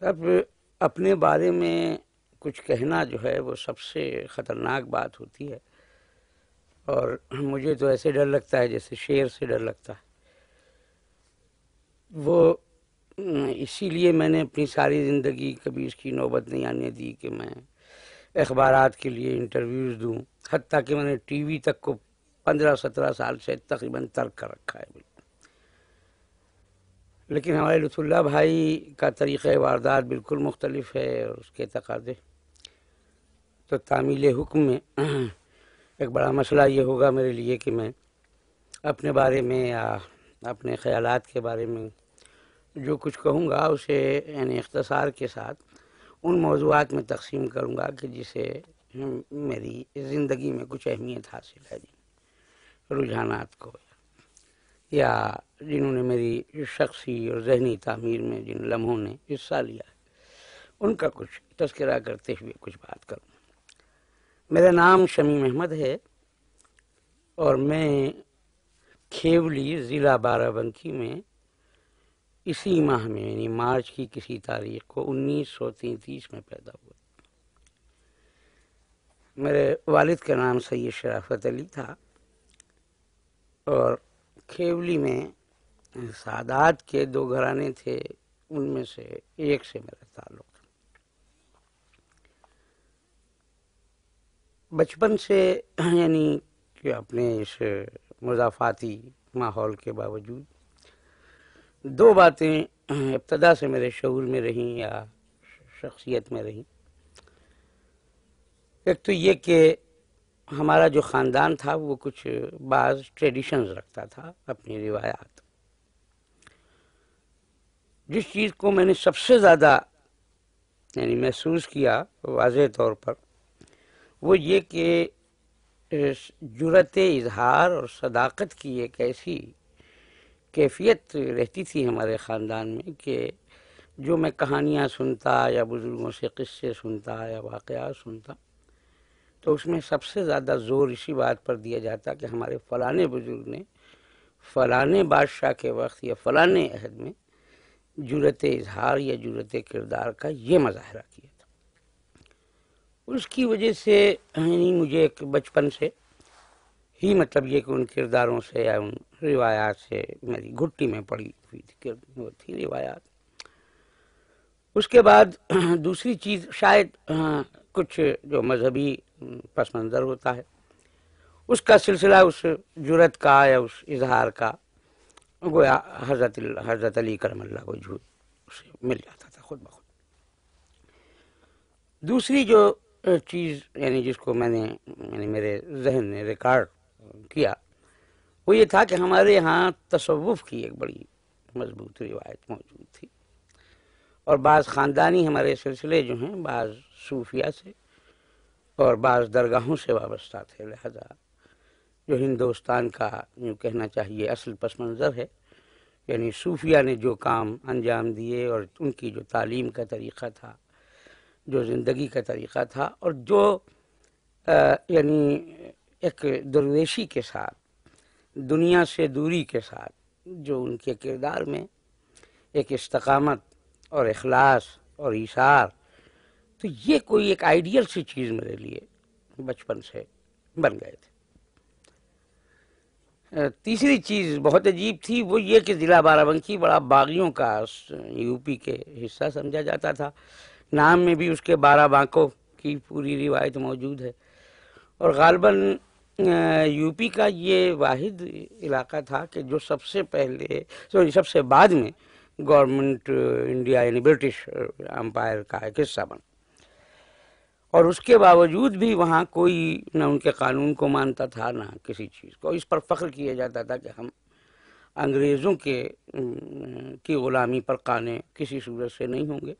اپنے بارے میں کچھ کہنا جو ہے وہ سب سے خطرناک بات ہوتی ہے اور مجھے تو ایسے ڈر لگتا ہے جیسے شعر سے ڈر لگتا ہے وہ اسی لیے میں نے اپنی ساری زندگی کبھی اس کی نوبت نہیں آنے دی کہ میں اخبارات کے لیے انٹرویوز دوں حتیٰ کہ میں نے ٹی وی تک کو پندرہ سترہ سال سے تقریباً ترک کر رکھا ہے لیکن ہمارے لطف اللہ بھائی کا طریقہ واردات بالکل مختلف ہے اور اس کے تقاضے تو تعمیل حکم میں ایک بڑا مسئلہ یہ ہوگا میرے لیے کہ میں اپنے بارے میں یا اپنے خیالات کے بارے میں جو کچھ کہوں گا اسے یعنی اختصار کے ساتھ ان موضوعات میں تقسیم کروں گا کہ جسے میری زندگی میں کچھ اہمیت حاصل ہے جی رجحانات کو یا جنہوں نے میری شخصی اور ذہنی تعمیر میں جن لمحوں نے حصہ لیا ان کا کچھ تذکرہ کرتے ہوئے کچھ بات کروں میرا نام شمی احمد ہے اور میں کھیولی ضلع بارہ بنکی میں اسی ماہ میں یعنی مارچ کی کسی تاریخ کو انیس سو تینتیس میں پیدا ہوا میرے والد کا نام سید شرافت علی تھا اور کھیولی میں سادات کے دو گھرانے تھے ان میں سے ایک سے میرا تعلق تھا بچپن سے یعنی کہ اپنے اس مضافاتی ماحول کے باوجود دو باتیں ابتدا سے میرے شعور میں رہیں یا شخصیت میں رہیں ایک تو یہ کہ ہمارا جو خاندان تھا وہ کچھ بعض ٹریڈیشنز رکھتا تھا اپنی روایات جس چیز کو میں نے سب سے زیادہ یعنی محسوس کیا واضح طور پر وہ یہ کہ جرت اظہار اور صداقت کی ایک ایسی کیفیت رہتی تھی ہمارے خاندان میں کہ جو میں کہانیاں سنتا یا بزرگوں سے قصے سنتا یا واقعات سنتا تو اس میں سب سے زیادہ زور اسی بات پر دیا جاتا کہ ہمارے فلاں بزرگ نے فلاں بادشاہ کے وقت یا فلاں عہد میں جرت اظہار یا جرت کردار کا یہ مظاہرہ کیا تھا اس کی وجہ سے یعنی مجھے ایک بچپن سے ہی مطلب یہ کہ ان کرداروں سے یا ان روایات سے میری گھٹی میں پڑی ہوئی تھی وہ تھی روایات اس کے بعد دوسری چیز شاید ہاں، کچھ جو مذہبی پس منظر ہوتا ہے اس کا سلسلہ اس جرت کا یا اس اظہار کا گویا حضرت حضرت علی کرم اللہ کو جھوٹ اسے مل جاتا تھا خود بخود دوسری جو چیز یعنی جس کو میں نے یعنی میرے ذہن نے ریکارڈ کیا وہ یہ تھا کہ ہمارے ہاں تصوف کی ایک بڑی مضبوط روایت موجود تھی اور بعض خاندانی ہمارے سلسلے جو ہیں بعض صوفیہ سے اور بعض درگاہوں سے وابستہ تھے لہذا جو ہندوستان کا یوں کہنا چاہیے اصل پس منظر ہے یعنی صوفیہ نے جو کام انجام دیے اور ان کی جو تعلیم کا طریقہ تھا جو زندگی کا طریقہ تھا اور جو یعنی ایک درویشی کے ساتھ دنیا سے دوری کے ساتھ جو ان کے کردار میں ایک استقامت اور اخلاص اور اشار تو یہ کوئی ایک آئیڈیل سی چیز میرے لیے بچپن سے بن گئے تھے تیسری چیز بہت عجیب تھی وہ یہ کہ ضلع بارہ بنکی بڑا باغیوں کا یو پی کے حصہ سمجھا جاتا تھا نام میں بھی اس کے بارہ بانکوں کی پوری روایت موجود ہے اور غالباً یو پی کا یہ واحد علاقہ تھا کہ جو سب سے پہلے سوری سب سے بعد میں گورنمنٹ انڈیا یعنی برٹش امپائر کا ایک حصہ بنا اور اس کے باوجود بھی وہاں کوئی نہ ان کے قانون کو مانتا تھا نہ کسی چیز کو اس پر فخر کیا جاتا تھا کہ ہم انگریزوں کے کی غلامی پر قانے کسی صورت سے نہیں ہوں گے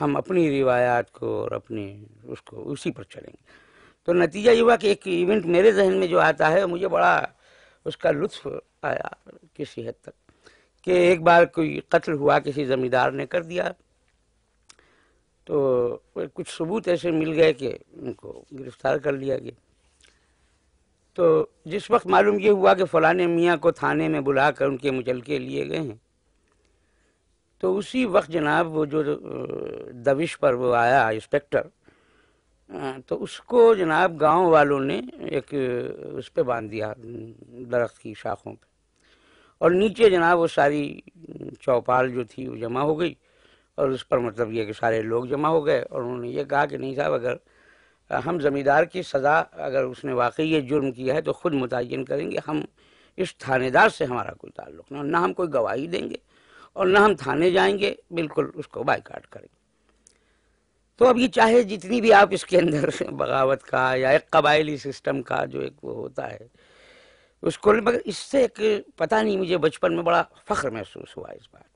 ہم اپنی روایات کو اور اپنے اس کو اسی پر چلیں گے تو نتیجہ یہ ہوا کہ ایک ایونٹ میرے ذہن میں جو آتا ہے مجھے بڑا اس کا لطف آیا کسی حد تک کہ ایک بار کوئی قتل ہوا کسی زمیندار نے کر دیا تو کچھ ثبوت ایسے مل گئے کہ ان کو گرفتار کر لیا گیا تو جس وقت معلوم یہ ہوا کہ فلاں میاں کو تھانے میں بلا کر ان کے مجلکے لیے گئے ہیں تو اسی وقت جناب وہ جو دوش پر وہ آیا انسپیکٹر تو اس کو جناب گاؤں والوں نے ایک اس پہ باندھ دیا درخت کی شاخوں پہ اور نیچے جناب وہ ساری چوپال جو تھی وہ جمع ہو گئی اور اس پر مطلب یہ کہ سارے لوگ جمع ہو گئے اور انہوں نے یہ کہا کہ نہیں صاحب اگر ہم زمیندار کی سزا اگر اس نے واقعی یہ جرم کیا ہے تو خود متعین کریں گے ہم اس تھانے دار سے ہمارا کوئی تعلق نہ نہ ہم کوئی گواہی دیں گے اور نہ ہم تھانے جائیں گے بالکل اس کو بائیکاٹ کریں گے تو اب یہ چاہے جتنی بھی آپ اس کے اندر بغاوت کا یا ایک قبائلی سسٹم کا جو ایک وہ ہوتا ہے اس کو مگر اس سے ایک پتہ نہیں مجھے بچپن میں بڑا فخر محسوس ہوا اس بات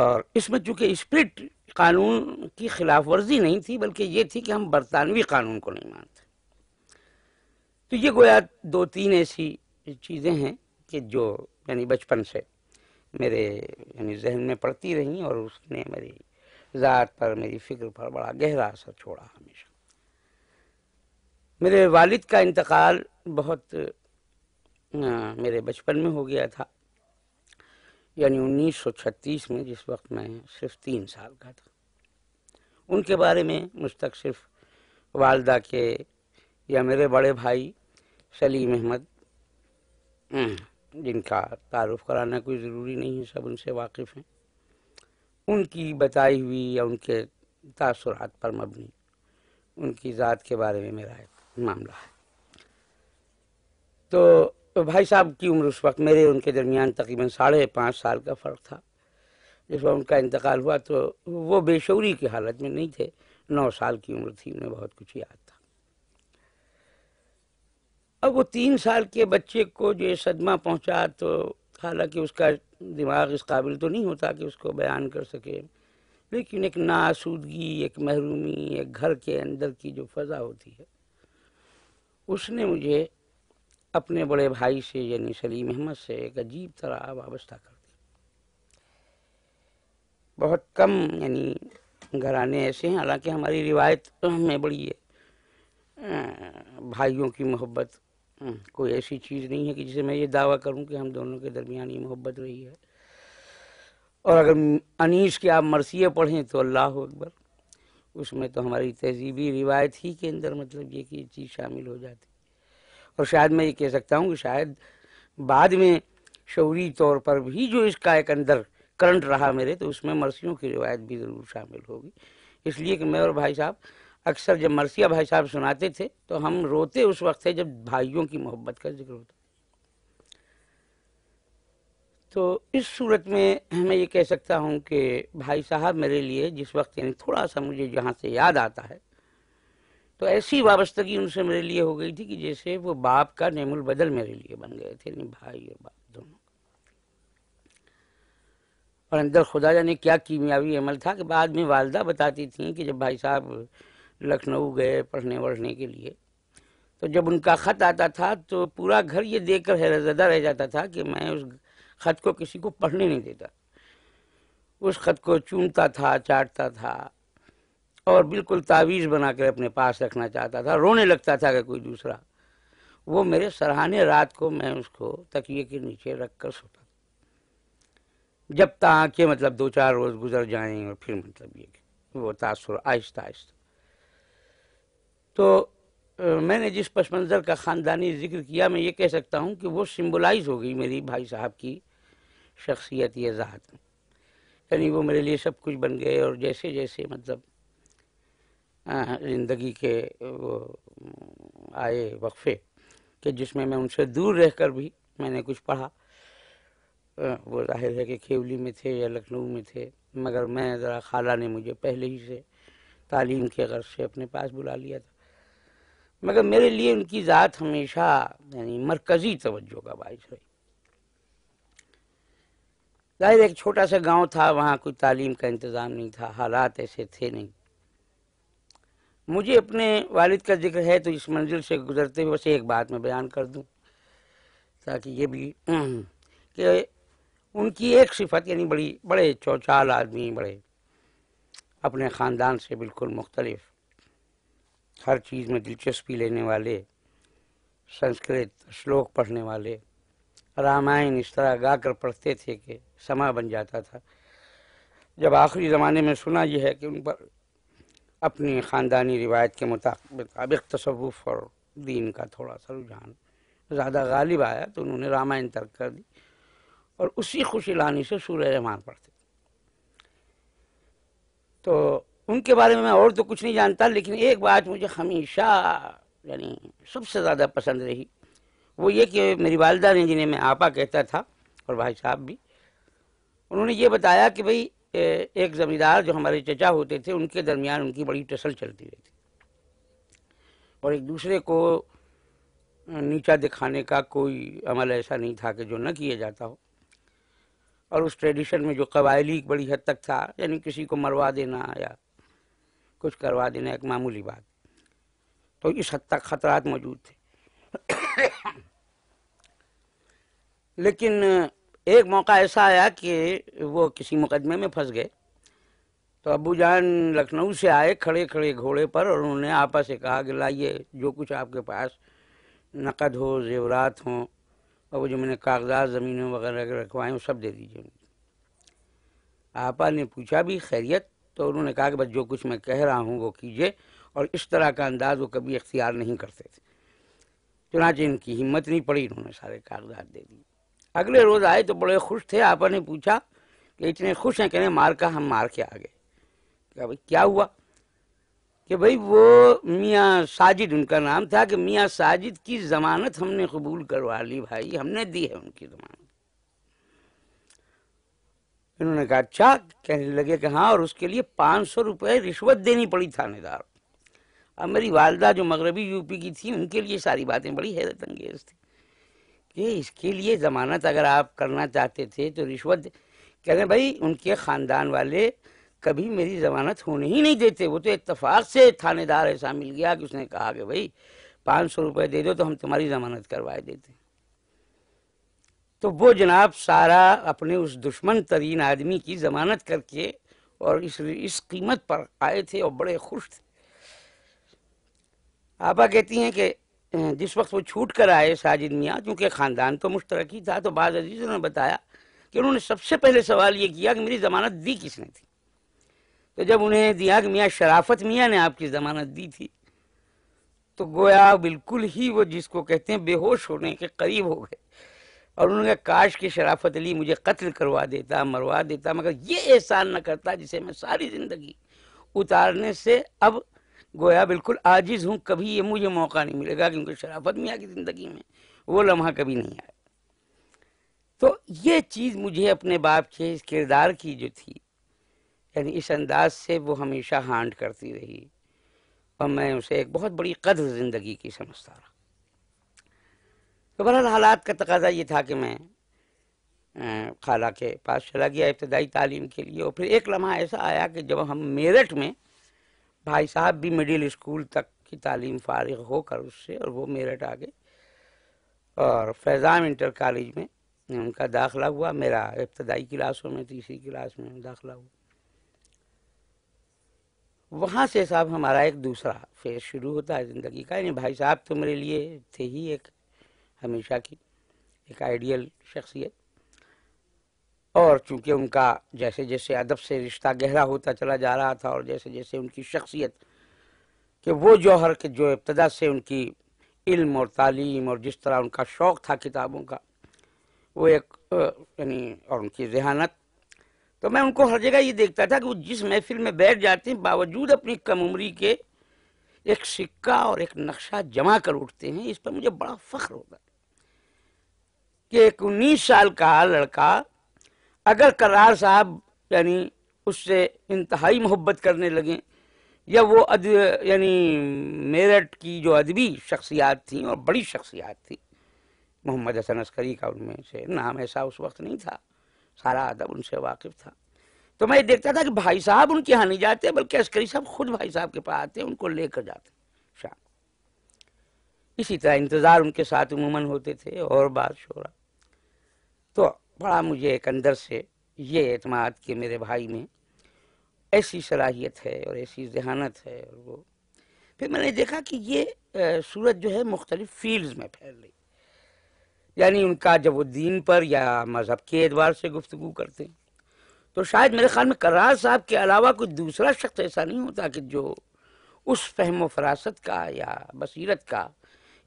اور اس میں چونکہ اسپرٹ قانون کی خلاف ورزی نہیں تھی بلکہ یہ تھی کہ ہم برطانوی قانون کو نہیں مانتے تو یہ گویا دو تین ایسی چیزیں ہیں کہ جو یعنی بچپن سے میرے یعنی ذہن میں پڑتی رہیں اور اس نے میری ذات پر میری فکر پر بڑا گہرا اثر چھوڑا ہمیشہ میرے والد کا انتقال بہت میرے بچپن میں ہو گیا تھا یعنی انیس سو چھتیس میں جس وقت میں صرف تین سال کا تھا ان کے بارے میں مجھ تک صرف والدہ کے یا میرے بڑے بھائی سلیم احمد جن کا تعارف کرانا کوئی ضروری نہیں ہے سب ان سے واقف ہیں ان کی بتائی ہوئی یا ان کے تاثرات پر مبنی ان کی ذات کے بارے میں میرا ایک معاملہ ہے تو تو بھائی صاحب کی عمر اس وقت میرے ان کے درمیان تقریباً ساڑھے پانچ سال کا فرق تھا جس وقت ان کا انتقال ہوا تو وہ بے شعوری کی حالت میں نہیں تھے نو سال کی عمر تھی انہیں بہت کچھ یاد تھا اب وہ تین سال کے بچے کو جو یہ صدمہ پہنچا تو حالانکہ اس کا دماغ اس قابل تو نہیں ہوتا کہ اس کو بیان کر سکے لیکن ایک ناسودگی ایک محرومی ایک گھر کے اندر کی جو فضا ہوتی ہے اس نے مجھے اپنے بڑے بھائی سے یعنی سلیم احمد سے ایک عجیب طرح وابستہ کرتے بہت کم یعنی گھرانے ایسے ہیں حالانکہ ہماری روایت ہمیں بڑی ہے بھائیوں کی محبت کوئی ایسی چیز نہیں ہے کہ جسے میں یہ دعویٰ کروں کہ ہم دونوں کے درمیان یہ محبت رہی ہے اور اگر انیس کے آپ مرثیے پڑھیں تو اللہ اکبر اس میں تو ہماری تہذیبی روایت ہی کے اندر مطلب یہ کہ یہ چیز شامل ہو جاتی اور شاید میں یہ کہہ سکتا ہوں کہ شاید بعد میں شعوری طور پر بھی جو اس کا ایک اندر کرنٹ رہا میرے تو اس میں مرثیوں کی روایت بھی ضرور شامل ہوگی اس لیے کہ میں اور بھائی صاحب اکثر جب مرثیہ بھائی صاحب سناتے تھے تو ہم روتے اس وقت تھے جب بھائیوں کی محبت کا ذکر ہوتا تو اس صورت میں میں یہ کہہ سکتا ہوں کہ بھائی صاحب میرے لیے جس وقت یعنی تھوڑا سا مجھے جہاں سے یاد آتا ہے تو ایسی وابستگی ان سے میرے لیے ہو گئی تھی کہ جیسے وہ باپ کا نعم البدل میرے لیے بن گئے تھے یعنی بھائی اور باپ دونوں اور اندر خدا جانے کیا کیمیابی عمل تھا کہ بعد میں والدہ بتاتی تھیں کہ جب بھائی صاحب لکھنؤ گئے پڑھنے وڑھنے کے لیے تو جب ان کا خط آتا تھا تو پورا گھر یہ دیکھ کر حیرت زدہ رہ جاتا تھا کہ میں اس خط کو کسی کو پڑھنے نہیں دیتا اس خط کو چونتا تھا چاٹتا تھا اور بالکل تعویذ بنا کر اپنے پاس رکھنا چاہتا تھا رونے لگتا تھا کہ کوئی دوسرا وہ میرے سرہانے رات کو میں اس کو تکیے کے نیچے رکھ کر سوتا جب تانکے مطلب دو چار روز گزر جائیں اور پھر مطلب یہ کہ وہ تاثر آہستہ آہستہ تو میں نے جس پس منظر کا خاندانی ذکر کیا میں یہ کہہ سکتا ہوں کہ وہ سمبلائز ہو گئی میری بھائی صاحب کی شخصیت یا ذات میں یعنی وہ میرے لیے سب کچھ بن گئے اور جیسے جیسے مطلب زندگی کے وہ آئے وقفے کہ جس میں میں ان سے دور رہ کر بھی میں نے کچھ پڑھا وہ ظاہر ہے کہ کھیولی میں تھے یا لکھنؤ میں تھے مگر میں ذرا خالہ نے مجھے پہلے ہی سے تعلیم کے غرض سے اپنے پاس بلا لیا تھا مگر میرے لیے ان کی ذات ہمیشہ یعنی مرکزی توجہ کا باعث رہی ظاہر ایک چھوٹا سا گاؤں تھا وہاں کوئی تعلیم کا انتظام نہیں تھا حالات ایسے تھے نہیں مجھے اپنے والد کا ذکر ہے تو اس منزل سے گزرتے ہوئے بس ایک بات میں بیان کر دوں تاکہ یہ بھی کہ ان کی ایک صفت یعنی بڑی بڑے چوچال آدمی بڑے اپنے خاندان سے بالکل مختلف ہر چیز میں دلچسپی لینے والے سنسکرت شلوک پڑھنے والے رامائن اس طرح گا کر پڑھتے تھے کہ سما بن جاتا تھا جب آخری زمانے میں سنا یہ ہے کہ ان پر اپنی خاندانی روایت کے مطابق تصوف اور دین کا تھوڑا سا رجحان زیادہ غالب آیا تو انہوں نے رامائن ترک کر دی اور اسی خوشی لانی سے سورہ رحمان پڑھتے تو ان کے بارے میں میں اور تو کچھ نہیں جانتا لیکن ایک بات مجھے ہمیشہ یعنی سب سے زیادہ پسند رہی وہ یہ کہ میری والدہ نے جنہیں میں آپا کہتا تھا اور بھائی صاحب بھی انہوں نے یہ بتایا کہ بھئی ایک زمیندار جو ہمارے چچا ہوتے تھے ان کے درمیان ان کی بڑی ٹسل چلتی رہتی اور ایک دوسرے کو نیچا دکھانے کا کوئی عمل ایسا نہیں تھا کہ جو نہ کیا جاتا ہو اور اس ٹریڈیشن میں جو قبائلی بڑی حد تک تھا یعنی کسی کو مروا دینا یا کچھ کروا دینا ایک معمولی بات تو اس حد تک خطرات موجود تھے لیکن ایک موقع ایسا آیا کہ وہ کسی مقدمے میں پھنس گئے تو ابو جان لکھنؤ سے آئے کھڑے کھڑے گھوڑے پر اور انہوں نے آپا سے کہا کہ لائیے جو کچھ آپ کے پاس نقد ہو زیورات ہوں اور وہ جو میں نے کاغذات زمینوں وغیرہ رکھوائیں وہ سب دے دیجیے آپا نے پوچھا بھی خیریت تو انہوں نے کہا کہ بس جو کچھ میں کہہ رہا ہوں وہ کیجیے اور اس طرح کا انداز وہ کبھی اختیار نہیں کرتے تھے چنانچہ ان کی ہمت نہیں پڑی انہوں نے سارے کاغذات دے دیے اگلے روز آئے تو بڑے خوش تھے آپا نے پوچھا کہ اتنے خوش ہیں کہنے مار کا ہم مار کے آ گئے کہا ہوا کہ بھائی وہ میاں ساجد ان کا نام تھا کہ میاں ساجد کی ضمانت ہم نے قبول کروا لی بھائی ہم نے دی ہے ان کی ضمانت انہوں نے کہا اچھا کہنے لگے کہ ہاں اور اس کے لیے پانچ سو روپئے رشوت دینی پڑی تھا دار اور میری والدہ جو مغربی یو پی کی تھی ان کے لیے ساری باتیں بڑی حیرت انگیز تھی کہ اس کے لیے ضمانت اگر آپ کرنا چاہتے تھے تو رشوت کہہ رہے بھائی ان کے خاندان والے کبھی میری ضمانت ہونے ہی نہیں دیتے وہ تو اتفاق سے تھانے دار ایسا مل گیا کہ اس نے کہا کہ بھائی پانچ سو روپے دے دو تو ہم تمہاری ضمانت کروائے دیتے ہیں تو وہ جناب سارا اپنے اس دشمن ترین آدمی کی ضمانت کر کے اور اس اس قیمت پر آئے تھے اور بڑے خوش تھے آپا کہتی ہیں کہ جس وقت وہ چھوٹ کر آئے ساجد میاں کیونکہ خاندان تو مشترکی تھا تو بعض عزیزوں نے بتایا کہ انہوں نے سب سے پہلے سوال یہ کیا کہ میری ضمانت دی کس نے تھی تو جب انہیں دیا کہ میاں شرافت میاں نے آپ کی ضمانت دی تھی تو گویا بالکل ہی وہ جس کو کہتے ہیں بے ہوش ہونے کے قریب ہو گئے اور انہوں نے کاش کہ شرافت علی مجھے قتل کروا دیتا مروا دیتا مگر یہ احسان نہ کرتا جسے میں ساری زندگی اتارنے سے اب گویا بالکل عاجز ہوں کبھی یہ مجھے موقع نہیں ملے گا کیونکہ شرافت میاں کی زندگی میں وہ لمحہ کبھی نہیں آیا تو یہ چیز مجھے اپنے باپ کے اس کردار کی جو تھی یعنی اس انداز سے وہ ہمیشہ ہانڈ کرتی رہی اور میں اسے ایک بہت بڑی قدر زندگی کی سمجھتا رہا تو بہرحال حالات کا تقاضا یہ تھا کہ میں خالہ کے پاس چلا گیا ابتدائی تعلیم کے لیے اور پھر ایک لمحہ ایسا آیا کہ جب ہم میرٹھ میں بھائی صاحب بھی مڈل اسکول تک کی تعلیم فارغ ہو کر اس سے اور وہ میرٹھ آگے اور فیضان انٹر کالج میں ان کا داخلہ ہوا میرا ابتدائی کلاسوں میں تیسری کلاس میں داخلہ ہوا وہاں سے صاحب ہمارا ایک دوسرا فیس شروع ہوتا ہے زندگی کا یعنی بھائی صاحب تو میرے لیے تھے ہی ایک ہمیشہ کی ایک آئیڈیل شخصیت اور چونکہ ان کا جیسے جیسے ادب سے رشتہ گہرا ہوتا چلا جا رہا تھا اور جیسے جیسے ان کی شخصیت کہ وہ جوہر کے جو ابتدا سے ان کی علم اور تعلیم اور جس طرح ان کا شوق تھا کتابوں کا وہ ایک یعنی اور ان کی ذہانت تو میں ان کو ہر جگہ یہ دیکھتا تھا کہ وہ جس محفل میں بیٹھ جاتے ہیں باوجود اپنی کم عمری کے ایک سکہ اور ایک نقشہ جمع کر اٹھتے ہیں اس پر مجھے بڑا فخر ہوتا ہے کہ ایک انیس سال کا لڑکا اگر کرار صاحب یعنی اس سے انتہائی محبت کرنے لگیں یا وہ ادب یعنی میرٹ کی جو ادبی شخصیات تھیں اور بڑی شخصیات تھی محمد حسن عسکری کا ان میں سے نام ایسا اس وقت نہیں تھا سارا ادب ان سے واقف تھا تو میں دیکھتا تھا کہ بھائی صاحب ان کے یہاں نہیں جاتے بلکہ عسکری صاحب خود بھائی صاحب کے پاس آتے ان کو لے کر جاتے شام اسی طرح انتظار ان کے ساتھ عموماً ہوتے تھے اور بات شورا تو بڑا مجھے ایک اندر سے یہ اعتماد کہ میرے بھائی میں ایسی صلاحیت ہے اور ایسی ذہانت ہے اور وہ پھر میں نے دیکھا کہ یہ صورت جو ہے مختلف فیلڈز میں پھیل رہی یعنی ان کا جب وہ دین پر یا مذہب کے اعتبار سے گفتگو کرتے ہیں تو شاید میرے خیال میں قرار صاحب کے علاوہ کوئی دوسرا شخص ایسا نہیں ہوتا کہ جو اس فہم و فراست کا یا بصیرت کا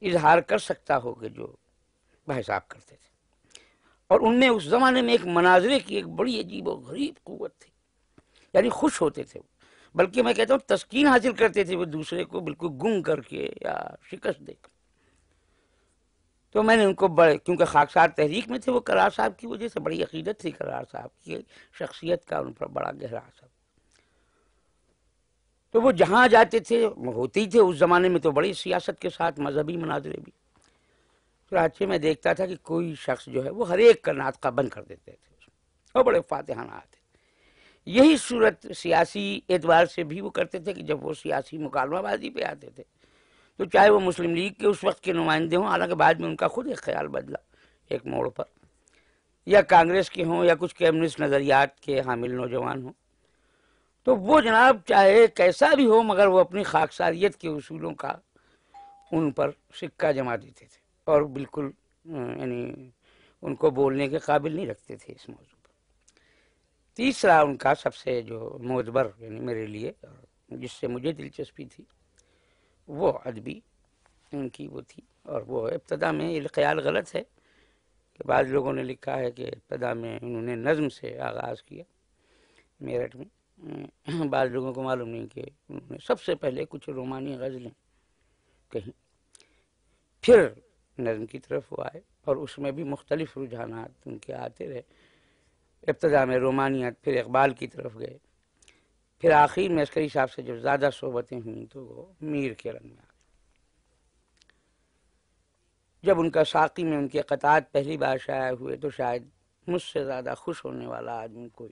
اظہار کر سکتا ہو کہ جو صاحب کرتے تھے اور ان میں اس زمانے میں ایک مناظرے کی ایک بڑی عجیب و غریب قوت تھی یعنی خوش ہوتے تھے وہ بلکہ میں کہتا ہوں تسکین حاصل کرتے تھے وہ دوسرے کو بالکل گم کر کے یا شکست دے کر تو میں نے ان کو بڑے کیونکہ خاکسار تحریک میں تھے وہ کرار صاحب کی وجہ سے بڑی عقیدت تھی کرار صاحب کی شخصیت کا ان پر بڑا گہرا اثر تو وہ جہاں جاتے تھے ہوتی ہوتے ہی تھے اس زمانے میں تو بڑی سیاست کے ساتھ مذہبی مناظرے بھی میں دیکھتا تھا کہ کوئی شخص جو ہے وہ ہر ایک کا ناطقہ بند کر دیتے تھے اور بڑے فاتحانہ آتے یہی صورت سیاسی اعتبار سے بھی وہ کرتے تھے کہ جب وہ سیاسی مکالمہ بازی پہ آتے تھے تو چاہے وہ مسلم لیگ کے اس وقت کے نمائندے ہوں حالانکہ بعد میں ان کا خود ایک خیال بدلا ایک موڑ پر یا کانگریس کے ہوں یا کچھ کمیونسٹ نظریات کے حامل نوجوان ہوں تو وہ جناب چاہے کیسا بھی ہو مگر وہ اپنی خاکساریت کے اصولوں کا ان پر سکہ جما دیتے تھے اور بالکل یعنی ان کو بولنے کے قابل نہیں رکھتے تھے اس موضوع پر تیسرا ان کا سب سے جو معتبر یعنی میرے لیے جس سے مجھے دلچسپی تھی وہ ادبی ان کی وہ تھی اور وہ ابتدا میں یہ خیال غلط ہے کہ بعض لوگوں نے لکھا ہے کہ ابتدا میں انہوں نے نظم سے آغاز کیا میرٹھ میں بعض لوگوں کو معلوم نہیں کہ انہوں نے سب سے پہلے کچھ رومانی غزلیں کہیں پھر نظم کی طرف وہ آئے اور اس میں بھی مختلف رجحانات ان کے آتے رہے ابتدا میں رومانیت پھر اقبال کی طرف گئے پھر آخر میں عسکری صاحب سے جب زیادہ صحبتیں ہوئیں تو وہ میر کے رنگ میں آئے جب ان کا ساقی میں ان کے قطعات پہلی بار شائع ہوئے تو شاید مجھ سے زیادہ خوش ہونے والا آدمی کوئی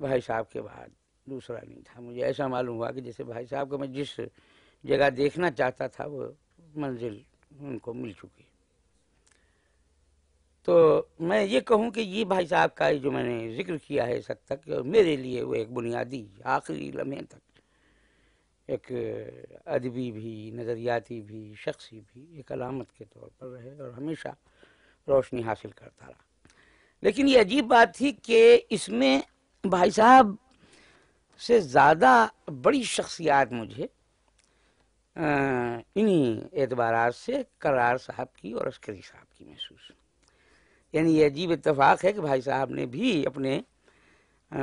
بھائی صاحب کے بعد دوسرا نہیں تھا مجھے ایسا معلوم ہوا کہ جیسے بھائی صاحب کو میں جس جگہ دیکھنا چاہتا تھا وہ منزل ان کو مل چکی تو میں یہ کہوں کہ یہ بھائی صاحب کا جو میں نے ذکر کیا ہے اس حد تک میرے لیے وہ ایک بنیادی آخری لمحے تک ایک ادبی بھی نظریاتی بھی شخصی بھی ایک علامت کے طور پر رہے اور ہمیشہ روشنی حاصل کرتا رہا لیکن یہ عجیب بات تھی کہ اس میں بھائی صاحب سے زیادہ بڑی شخصیات مجھے انہیں اعتبارات سے قرار صاحب کی اور عسکری صاحب کی محسوس یعنی یہ عجیب اتفاق ہے کہ بھائی صاحب نے بھی اپنے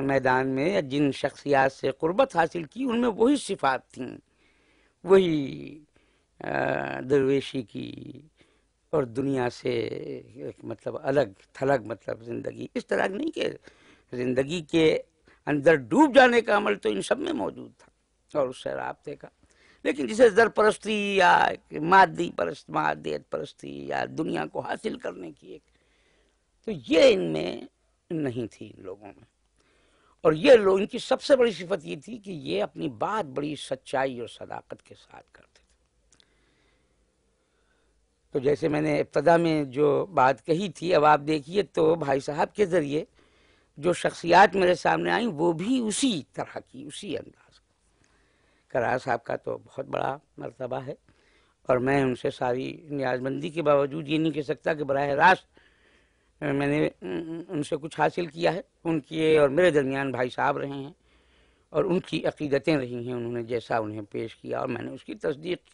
میدان میں جن شخصیات سے قربت حاصل کی ان میں وہی صفات تھیں وہی درویشی کی اور دنیا سے ایک مطلب الگ تھلگ مطلب زندگی اس طرح نہیں کہ زندگی کے اندر ڈوب جانے کا عمل تو ان سب میں موجود تھا اور اس سے رابطے کا لیکن جسے زر پرستی یا مادی پرست مادیت پرستی یا دنیا کو حاصل کرنے کی ایک تو یہ ان میں نہیں تھی ان لوگوں میں اور یہ لوگ ان کی سب سے بڑی صفت یہ تھی کہ یہ اپنی بات بڑی سچائی اور صداقت کے ساتھ کرتے تھے تو جیسے میں نے ابتدا میں جو بات کہی تھی اب آپ دیکھیے تو بھائی صاحب کے ذریعے جو شخصیات میرے سامنے آئیں وہ بھی اسی طرح کی اسی انداز کرار صاحب کا تو بہت بڑا مرتبہ ہے اور میں ان سے ساری نیاز بندی کے باوجود یہ نہیں کہہ سکتا کہ براہ راست میں نے ان سے کچھ حاصل کیا ہے ان کی اور میرے درمیان بھائی صاحب رہے ہیں اور ان کی عقیدتیں رہی ہیں انہوں نے جیسا انہیں پیش کیا اور میں نے اس کی تصدیق کی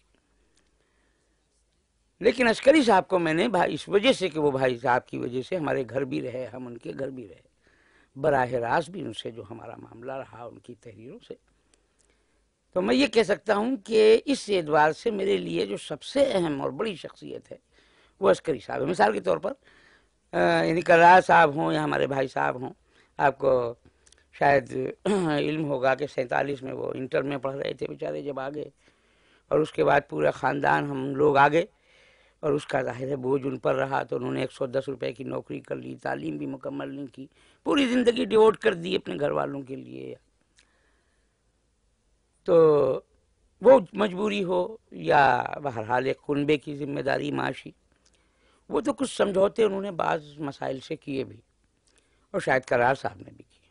لیکن عسکری صاحب کو میں نے اس وجہ سے کہ وہ بھائی صاحب کی وجہ سے ہمارے گھر بھی رہے ہم ان کے گھر بھی رہے براہ راست بھی ان سے جو ہمارا معاملہ رہا ان کی تحریروں سے تو میں یہ کہہ سکتا ہوں کہ اس اعتبار سے میرے لیے جو سب سے اہم اور بڑی شخصیت ہے وہ عسکری صاحب ہے مثال کے طور پر یعنی کہ صاحب ہوں یا ہمارے بھائی صاحب ہوں آپ کو شاید علم ہوگا کہ سینتالیس میں وہ انٹر میں پڑھ رہے تھے بیچارے جب آگے اور اس کے بعد پورا خاندان ہم لوگ آگے اور اس کا ظاہر ہے بوجھ ان پر رہا تو انہوں نے ایک سو دس روپے کی نوکری کر لی تعلیم بھی مکمل نہیں کی پوری زندگی ڈیووٹ کر دی اپنے گھر والوں کے لیے تو وہ مجبوری ہو یا بہرحال ایک کنبے کی ذمہ داری معاشی وہ تو کچھ سمجھوتے انہوں نے بعض مسائل سے کیے بھی اور شاید قرار صاحب نے بھی کیے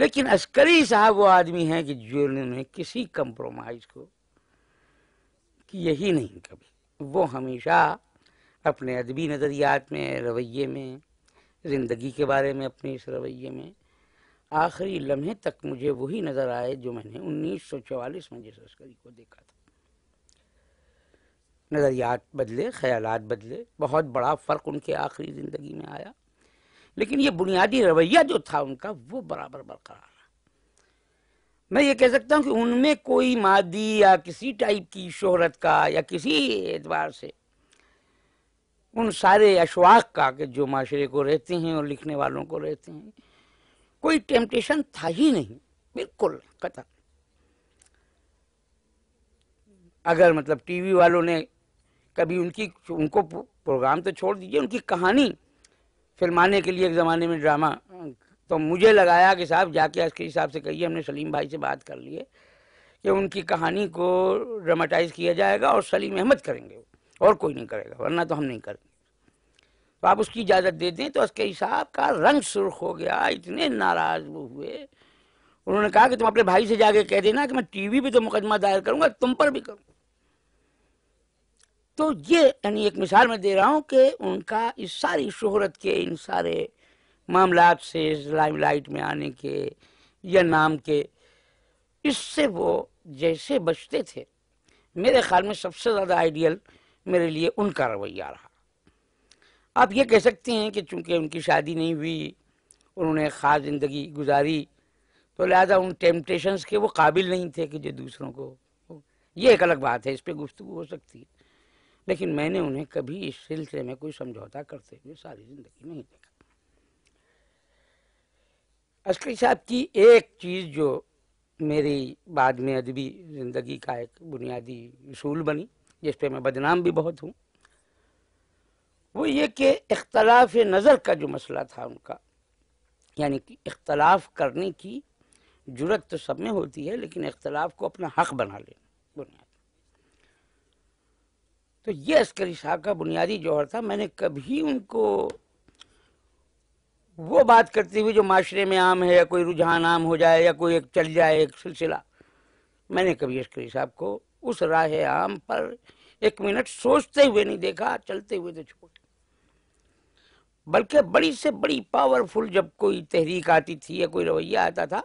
لیکن عسکری صاحب وہ آدمی ہیں کہ جو انہوں نے کسی کمپرومائز کو کیے ہی نہیں کبھی وہ ہمیشہ اپنے ادبی نظریات میں رویے میں زندگی کے بارے میں اپنے اس رویے میں آخری لمحے تک مجھے وہی نظر آئے جو میں نے انیس سو چوالیس میں جس عشکری کو دیکھا تھا نظریات بدلے خیالات بدلے بہت بڑا فرق ان کے آخری زندگی میں آیا لیکن یہ بنیادی رویہ جو تھا ان کا وہ برابر برقرار رہا میں یہ کہہ سکتا ہوں کہ ان میں کوئی مادی یا کسی ٹائپ کی شہرت کا یا کسی اعتبار سے ان سارے اشواق کا کہ جو معاشرے کو رہتے ہیں اور لکھنے والوں کو رہتے ہیں کوئی ٹیمپٹیشن تھا ہی نہیں بالکل قطع اگر مطلب ٹی وی والوں نے کبھی ان کی ان کو پروگرام تو چھوڑ دیجیے ان کی کہانی فلمانے کے لیے ایک زمانے میں ڈرامہ تو مجھے لگایا کہ صاحب جا کے اس کے حساب سے کہیے ہم نے سلیم بھائی سے بات کر لیے کہ ان کی کہانی کو ڈراماٹائز کیا جائے گا اور سلیم احمد کریں گے اور کوئی نہیں کرے گا ورنہ تو ہم نہیں کریں گے تو آپ اس کی اجازت دے دیں تو اس کے حساب کا رنگ سرخ ہو گیا اتنے ناراض وہ ہوئے انہوں نے کہا کہ تم اپنے بھائی سے جا کے کہہ دینا کہ میں ٹی وی پہ تو مقدمہ دائر کروں گا تم پر بھی کروں تو یہ یعنی ایک مثال میں دے رہا ہوں کہ ان کا اس ساری شہرت کے ان سارے معاملات سے لائم لائٹ میں آنے کے یا نام کے اس سے وہ جیسے بچتے تھے میرے خیال میں سب سے زیادہ آئیڈیل میرے لیے ان کا رویہ رہا آپ یہ کہہ سکتے ہیں کہ چونکہ ان کی شادی نہیں ہوئی انہوں نے خاص زندگی گزاری تو لہٰذا ان ٹیمپٹیشنس کے وہ قابل نہیں تھے کہ جو دوسروں کو یہ ایک الگ بات ہے اس پہ گفتگو ہو سکتی ہے لیکن میں نے انہیں کبھی اس سلسلے میں کوئی سمجھوتا کرتے ہوئے ساری زندگی نہیں دیکھا عسکری صاحب کی ایک چیز جو میری بعد میں ادبی زندگی کا ایک بنیادی اصول بنی جس پہ میں بدنام بھی بہت ہوں وہ یہ کہ اختلاف نظر کا جو مسئلہ تھا ان کا یعنی کہ اختلاف کرنے کی جرت تو سب میں ہوتی ہے لیکن اختلاف کو اپنا حق بنا لینا بنیاد تو یہ عسکری شاہ کا بنیادی جوہر تھا میں نے کبھی ان کو وہ بات کرتی ہوئی جو معاشرے میں عام ہے یا کوئی رجحان عام ہو جائے یا کوئی ایک چل جائے ایک سلسلہ میں نے کبھی عشکری صاحب کو اس راہ عام پر ایک منٹ سوچتے ہوئے نہیں دیکھا چلتے ہوئے تو چھوڑ بلکہ بڑی سے بڑی پاورفل جب کوئی تحریک آتی تھی یا کوئی رویہ آتا تھا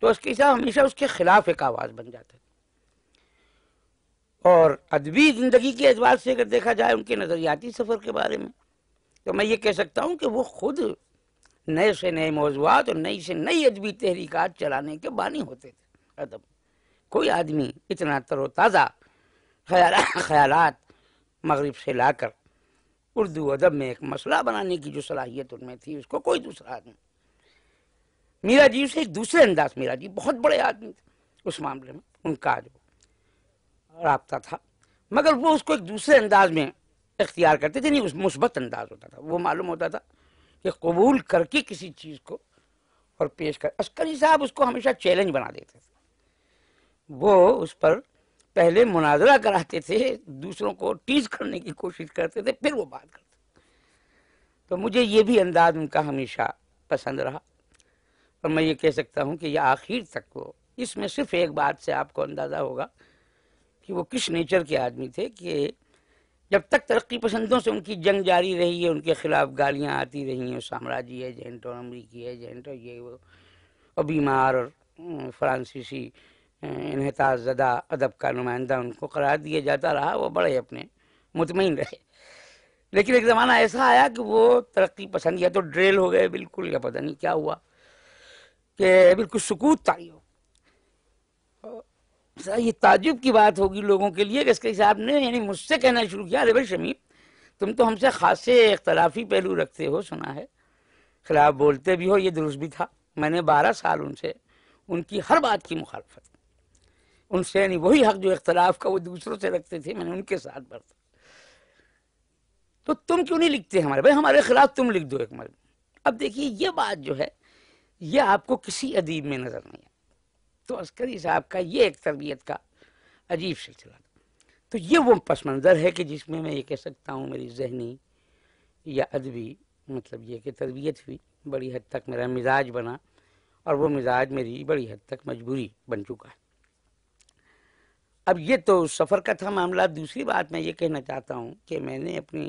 تو اس کے صاحب ہمیشہ اس کے خلاف ایک آواز بن جاتا تھا اور ادبی زندگی کے اعتبار سے اگر دیکھا جائے ان کے نظریاتی سفر کے بارے میں تو میں یہ کہہ سکتا ہوں کہ وہ خود نئے سے نئے موضوعات اور نئی سے نئی ادبی تحریکات چلانے کے بانی ہوتے تھے ادب کوئی آدمی اتنا تر و تازہ خیالات مغرب سے لا کر اردو ادب میں ایک مسئلہ بنانے کی جو صلاحیت ان میں تھی اس کو کوئی دوسرا آدمی میرا جی اسے ایک دوسرے انداز میرا جی بہت بڑے آدمی تھے اس معاملے میں ان کا جو رابطہ تھا مگر وہ اس کو ایک دوسرے انداز میں اختیار کرتے تھے نہیں یعنی اس مثبت انداز ہوتا تھا وہ معلوم ہوتا تھا کہ قبول کر کے کسی چیز کو اور پیش کر عسکری صاحب اس کو ہمیشہ چیلنج بنا دیتے تھے وہ اس پر پہلے مناظرہ کراتے تھے دوسروں کو ٹیز کرنے کی کوشش کرتے تھے پھر وہ بات کرتے تھے تو مجھے یہ بھی انداز ان کا ہمیشہ پسند رہا اور میں یہ کہہ سکتا ہوں کہ یہ آخر تک وہ اس میں صرف ایک بات سے آپ کو اندازہ ہوگا کہ وہ کس نیچر کے آدمی تھے کہ جب تک ترقی پسندوں سے ان کی جنگ جاری رہی ہے ان کے خلاف گالیاں آتی رہی ہیں سامراجی ایجنٹ اور امریکی ایجنٹ اور یہ وہ بیمار اور فرانسیسی انحطاط زدہ ادب کا نمائندہ ان کو قرار دیا جاتا رہا وہ بڑے اپنے مطمئن رہے لیکن ایک زمانہ ایسا آیا کہ وہ ترقی پسند یا تو ڈریل ہو گئے بالکل یا پتہ نہیں کیا ہوا کہ بالکل سکوت تاری ہو یہ تعجب کی بات ہوگی لوگوں کے لیے کہ اس کے صاحب نے یعنی مجھ سے کہنا شروع کیا ارے بھائی شمیم تم تو ہم سے خاصے اختلافی پہلو رکھتے ہو سنا ہے خلاف بولتے بھی ہو یہ درست بھی تھا میں نے بارہ سال ان سے ان کی ہر بات کی مخالفت ان سے یعنی وہی حق جو اختلاف کا وہ دوسروں سے رکھتے تھے میں نے ان کے ساتھ بڑھتا تو تم کیوں نہیں لکھتے ہمارے بھائی ہمارے خلاف تم لکھ دو ایک مرد اب دیکھیے یہ بات جو ہے یہ آپ کو کسی ادیب میں نظر نہیں آئی تو عسکری صاحب کا یہ ایک تربیت کا عجیب سلسلہ تھا تو یہ وہ پس منظر ہے کہ جس میں میں یہ کہہ سکتا ہوں میری ذہنی یا ادبی مطلب یہ کہ تربیت ہوئی بڑی حد تک میرا مزاج بنا اور وہ مزاج میری بڑی حد تک مجبوری بن چکا ہے اب یہ تو سفر کا تھا معاملہ دوسری بات میں یہ کہنا چاہتا ہوں کہ میں نے اپنی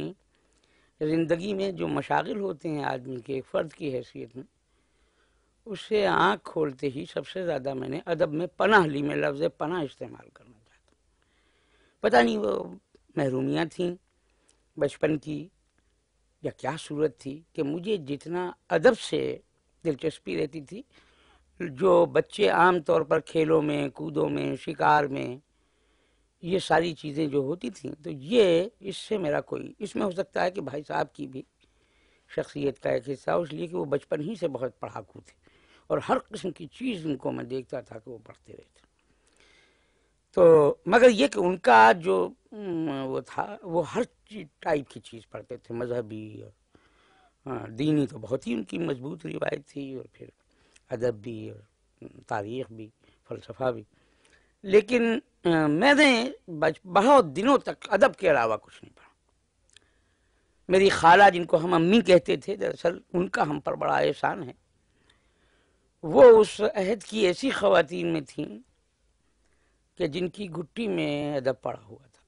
زندگی میں جو مشاغل ہوتے ہیں آدمی کے فرد کی حیثیت میں اس سے آنکھ کھولتے ہی سب سے زیادہ میں نے ادب میں پناہ لی میں لفظ پناہ استعمال کرنا چاہتا ہوں پتہ نہیں وہ محرومیاں تھیں بچپن کی یا کیا صورت تھی کہ مجھے جتنا ادب سے دلچسپی رہتی تھی جو بچے عام طور پر کھیلوں میں کودوں میں شکار میں یہ ساری چیزیں جو ہوتی تھیں تو یہ اس سے میرا کوئی اس میں ہو سکتا ہے کہ بھائی صاحب کی بھی شخصیت کا ایک حصہ اس لیے کہ وہ بچپن ہی سے بہت پڑھاکو تھے اور ہر قسم کی چیز ان کو میں دیکھتا تھا کہ وہ پڑھتے رہتے تو مگر یہ کہ ان کا جو وہ تھا وہ ہر ٹائپ کی چیز پڑھتے تھے مذہبی اور ہاں، دینی تو بہت ہی ان کی مضبوط روایت تھی اور پھر ادب بھی اور تاریخ بھی فلسفہ بھی لیکن میں نے بہت دنوں تک ادب کے علاوہ کچھ نہیں پڑھا میری خالہ جن کو ہم امی کہتے تھے دراصل ان کا ہم پر بڑا احسان ہے وہ اس عہد کی ایسی خواتین میں تھیں کہ جن کی گھٹی میں ادب پڑا ہوا تھا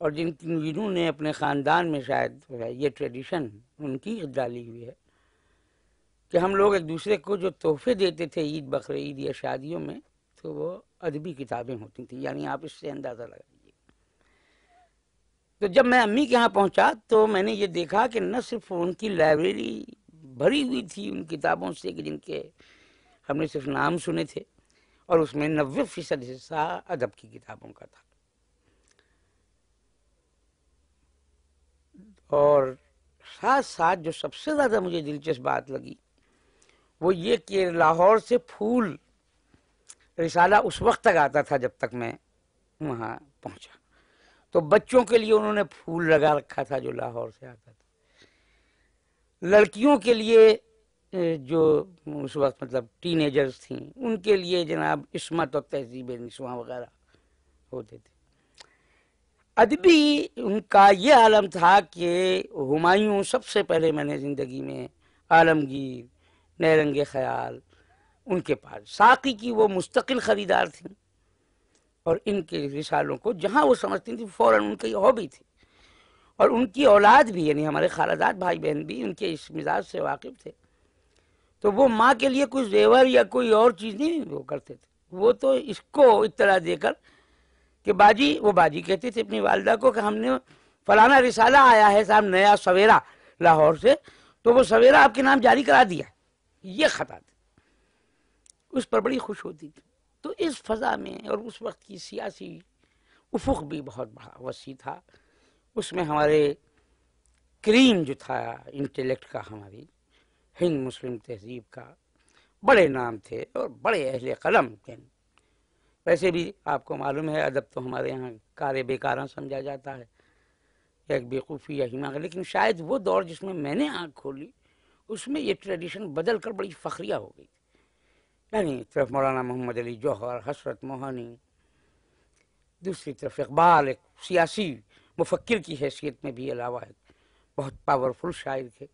اور جن جنہوں نے اپنے خاندان میں شاید یہ ٹریڈیشن ان کی ڈالی ہوئی ہے کہ ہم لوگ ایک دوسرے کو جو تحفے دیتے تھے عید بقرعید یا شادیوں میں تو وہ ادبی کتابیں ہوتی تھیں یعنی آپ اس سے اندازہ لگائیے تو جب میں امی کے یہاں پہنچا تو میں نے یہ دیکھا کہ نہ صرف ان کی لائبریری بھری ہوئی تھی ان کتابوں سے کہ جن کے ہم نے صرف نام سنے تھے اور اس میں نوے فیصد حصہ ادب کی کتابوں کا تھا اور ساتھ ساتھ جو سب سے زیادہ مجھے دلچسپ بات لگی وہ یہ کہ لاہور سے پھول رسالہ اس وقت تک آتا تھا جب تک میں وہاں پہنچا تو بچوں کے لیے انہوں نے پھول لگا رکھا تھا جو لاہور سے آتا تھا لڑکیوں کے لیے جو اس وقت مطلب ٹین ایجرز تھیں ان کے لیے جناب عصمت اور تہذیب نسواں وغیرہ ہوتے تھے ادبی ان کا یہ عالم تھا کہ ہمایوں سب سے پہلے میں نے زندگی میں عالمگیر نیرنگ خیال ان کے پاس ساقی کی وہ مستقل خریدار تھیں اور ان کے رسالوں کو جہاں وہ سمجھتی تھی فوراً ان کی ہابی تھی اور ان کی اولاد بھی یعنی ہمارے خالدات بھائی بہن بھی ان کے اس مزاج سے واقف تھے تو وہ ماں کے لیے کوئی زیور یا کوئی اور چیز نہیں وہ کرتے تھے وہ تو اس کو اطلاع دے کر کہ باجی وہ باجی کہتے تھے اپنی والدہ کو کہ ہم نے فلانا رسالہ آیا ہے صاحب نیا سویرا لاہور سے تو وہ سویرا آپ کے نام جاری کرا دیا یہ خطا تھا اس پر بڑی خوش ہوتی تھی تو اس فضا میں اور اس وقت کی سیاسی افق بھی بہت بڑا وسیع تھا اس میں ہمارے کریم جو تھا انٹلیکٹ کا ہماری ہند مسلم تہذیب کا بڑے نام تھے اور بڑے اہل قلم تھے ویسے بھی آپ کو معلوم ہے ادب تو ہمارے یہاں کارے بے سمجھا جاتا ہے ایک بے یا اہم لیکن شاید وہ دور جس میں میں نے آنکھ کھولی اس میں یہ ٹریڈیشن بدل کر بڑی فخریہ ہو گئی یعنی ایک طرف مولانا محمد علی جوہر حسرت موہانی دوسری طرف اقبال ایک سیاسی مفکر کی حیثیت میں بھی علاوہ ایک بہت پاورفل شاعر تھے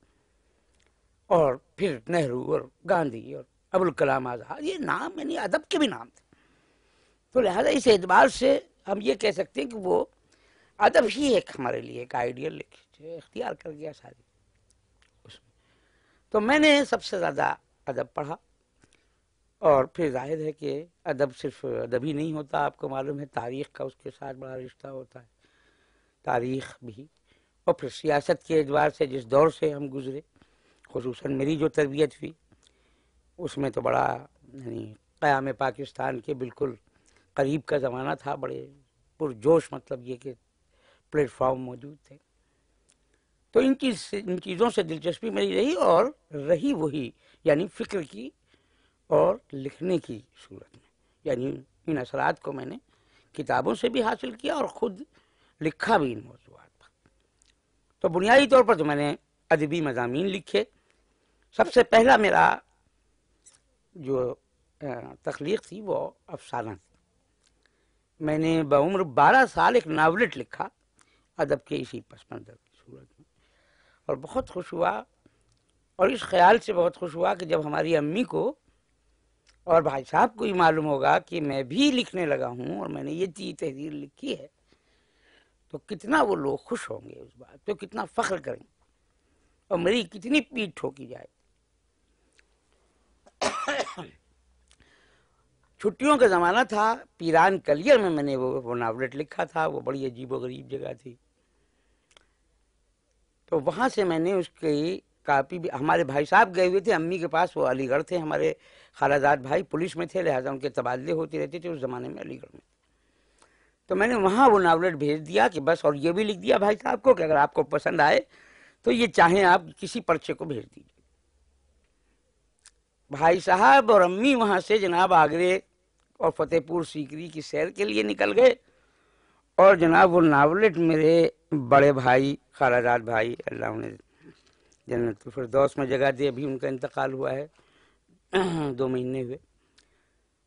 اور پھر نہرو اور گاندھی اور ابوالکلام آزاد یہ نام یعنی ادب کے بھی نام تھے تو لہٰذا اس اعتبار سے ہم یہ کہہ سکتے ہیں کہ وہ ادب ہی ایک ہمارے لیے ایک آئیڈیل اختیار کر گیا ساری اس میں تو میں نے سب سے زیادہ ادب پڑھا اور پھر ظاہر ہے کہ ادب صرف ادب ہی نہیں ہوتا آپ کو معلوم ہے تاریخ کا اس کے ساتھ بڑا رشتہ ہوتا ہے تاریخ بھی اور پھر سیاست کے اعتبار سے جس دور سے ہم گزرے خصوصاً میری جو تربیت ہوئی اس میں تو بڑا یعنی قیام پاکستان کے بالکل قریب کا زمانہ تھا بڑے پرجوش مطلب یہ کہ پلیٹ فارم موجود تھے تو ان چیز ان چیزوں سے دلچسپی میری رہی اور رہی وہی یعنی فکر کی اور لکھنے کی صورت میں یعنی ان اثرات کو میں نے کتابوں سے بھی حاصل کیا اور خود لکھا بھی ان موضوعات پر تو بنیادی طور پر تو میں نے ادبی مضامین لکھے سب سے پہلا میرا جو تخلیق تھی وہ افسانہ تھی میں نے بعمر بارہ سال ایک ناولٹ لکھا ادب کے اسی پس منظر کی صورت میں اور بہت خوش ہوا اور اس خیال سے بہت خوش ہوا کہ جب ہماری امی کو اور بھائی صاحب کو یہ معلوم ہوگا کہ میں بھی لکھنے لگا ہوں اور میں نے یہ چیز تحریر لکھی ہے تو کتنا وہ لوگ خوش ہوں گے اس بات تو کتنا فخر کریں گے اور میری کتنی پیٹ ٹھوکی جائے چھٹیوں کا زمانہ تھا پیران کلیئر میں میں نے وہ ناولٹ لکھا تھا وہ بڑی عجیب و غریب جگہ تھی تو وہاں سے میں نے اس کی کاپی بھی ہمارے بھائی صاحب گئے ہوئے تھے امی کے پاس وہ علی گڑھ تھے ہمارے خالہ زاد بھائی پولیس میں تھے لہٰذا ان کے تبادلے ہوتے رہتے تھے اس زمانے میں علی گڑھ میں تو میں نے وہاں وہ ناولٹ بھیج دیا کہ بس اور یہ بھی لکھ دیا بھائی صاحب کو کہ اگر آپ کو پسند آئے تو یہ چاہیں آپ کسی پرچے کو بھیج دیجیے بھائی صاحب اور امی وہاں سے جناب آگرے اور فتح پور سیکری کی سیر کے لیے نکل گئے اور جناب وہ ناولٹ میرے بڑے بھائی خالہ زاد بھائی اللہ انہیں جنت تو پھر میں جگہ دی ابھی ان کا انتقال ہوا ہے دو مہینے ہوئے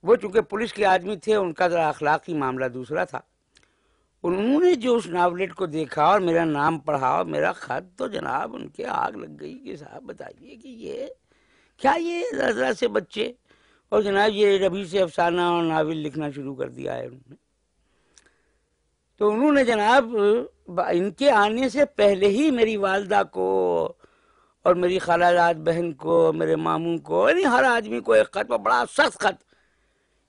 وہ چونکہ پولیس کے آدمی تھے ان کا ذرا اخلاقی معاملہ دوسرا تھا انہوں نے جو اس ناولیٹ کو دیکھا اور میرا نام پڑھا اور میرا خط تو جناب ان کے آگ لگ گئی کہ صاحب بتائیے کہ یہ کیا یہ ذرا ذرا سے بچے اور جناب یہ ربی سے افسانہ اور ناول لکھنا شروع کر دیا ہے انہوں نے تو انہوں نے جناب ان کے آنے سے پہلے ہی میری والدہ کو اور میری خالہ رات بہن کو میرے ماموں کو یعنی ہر آدمی کو ایک خط بڑا سخت خط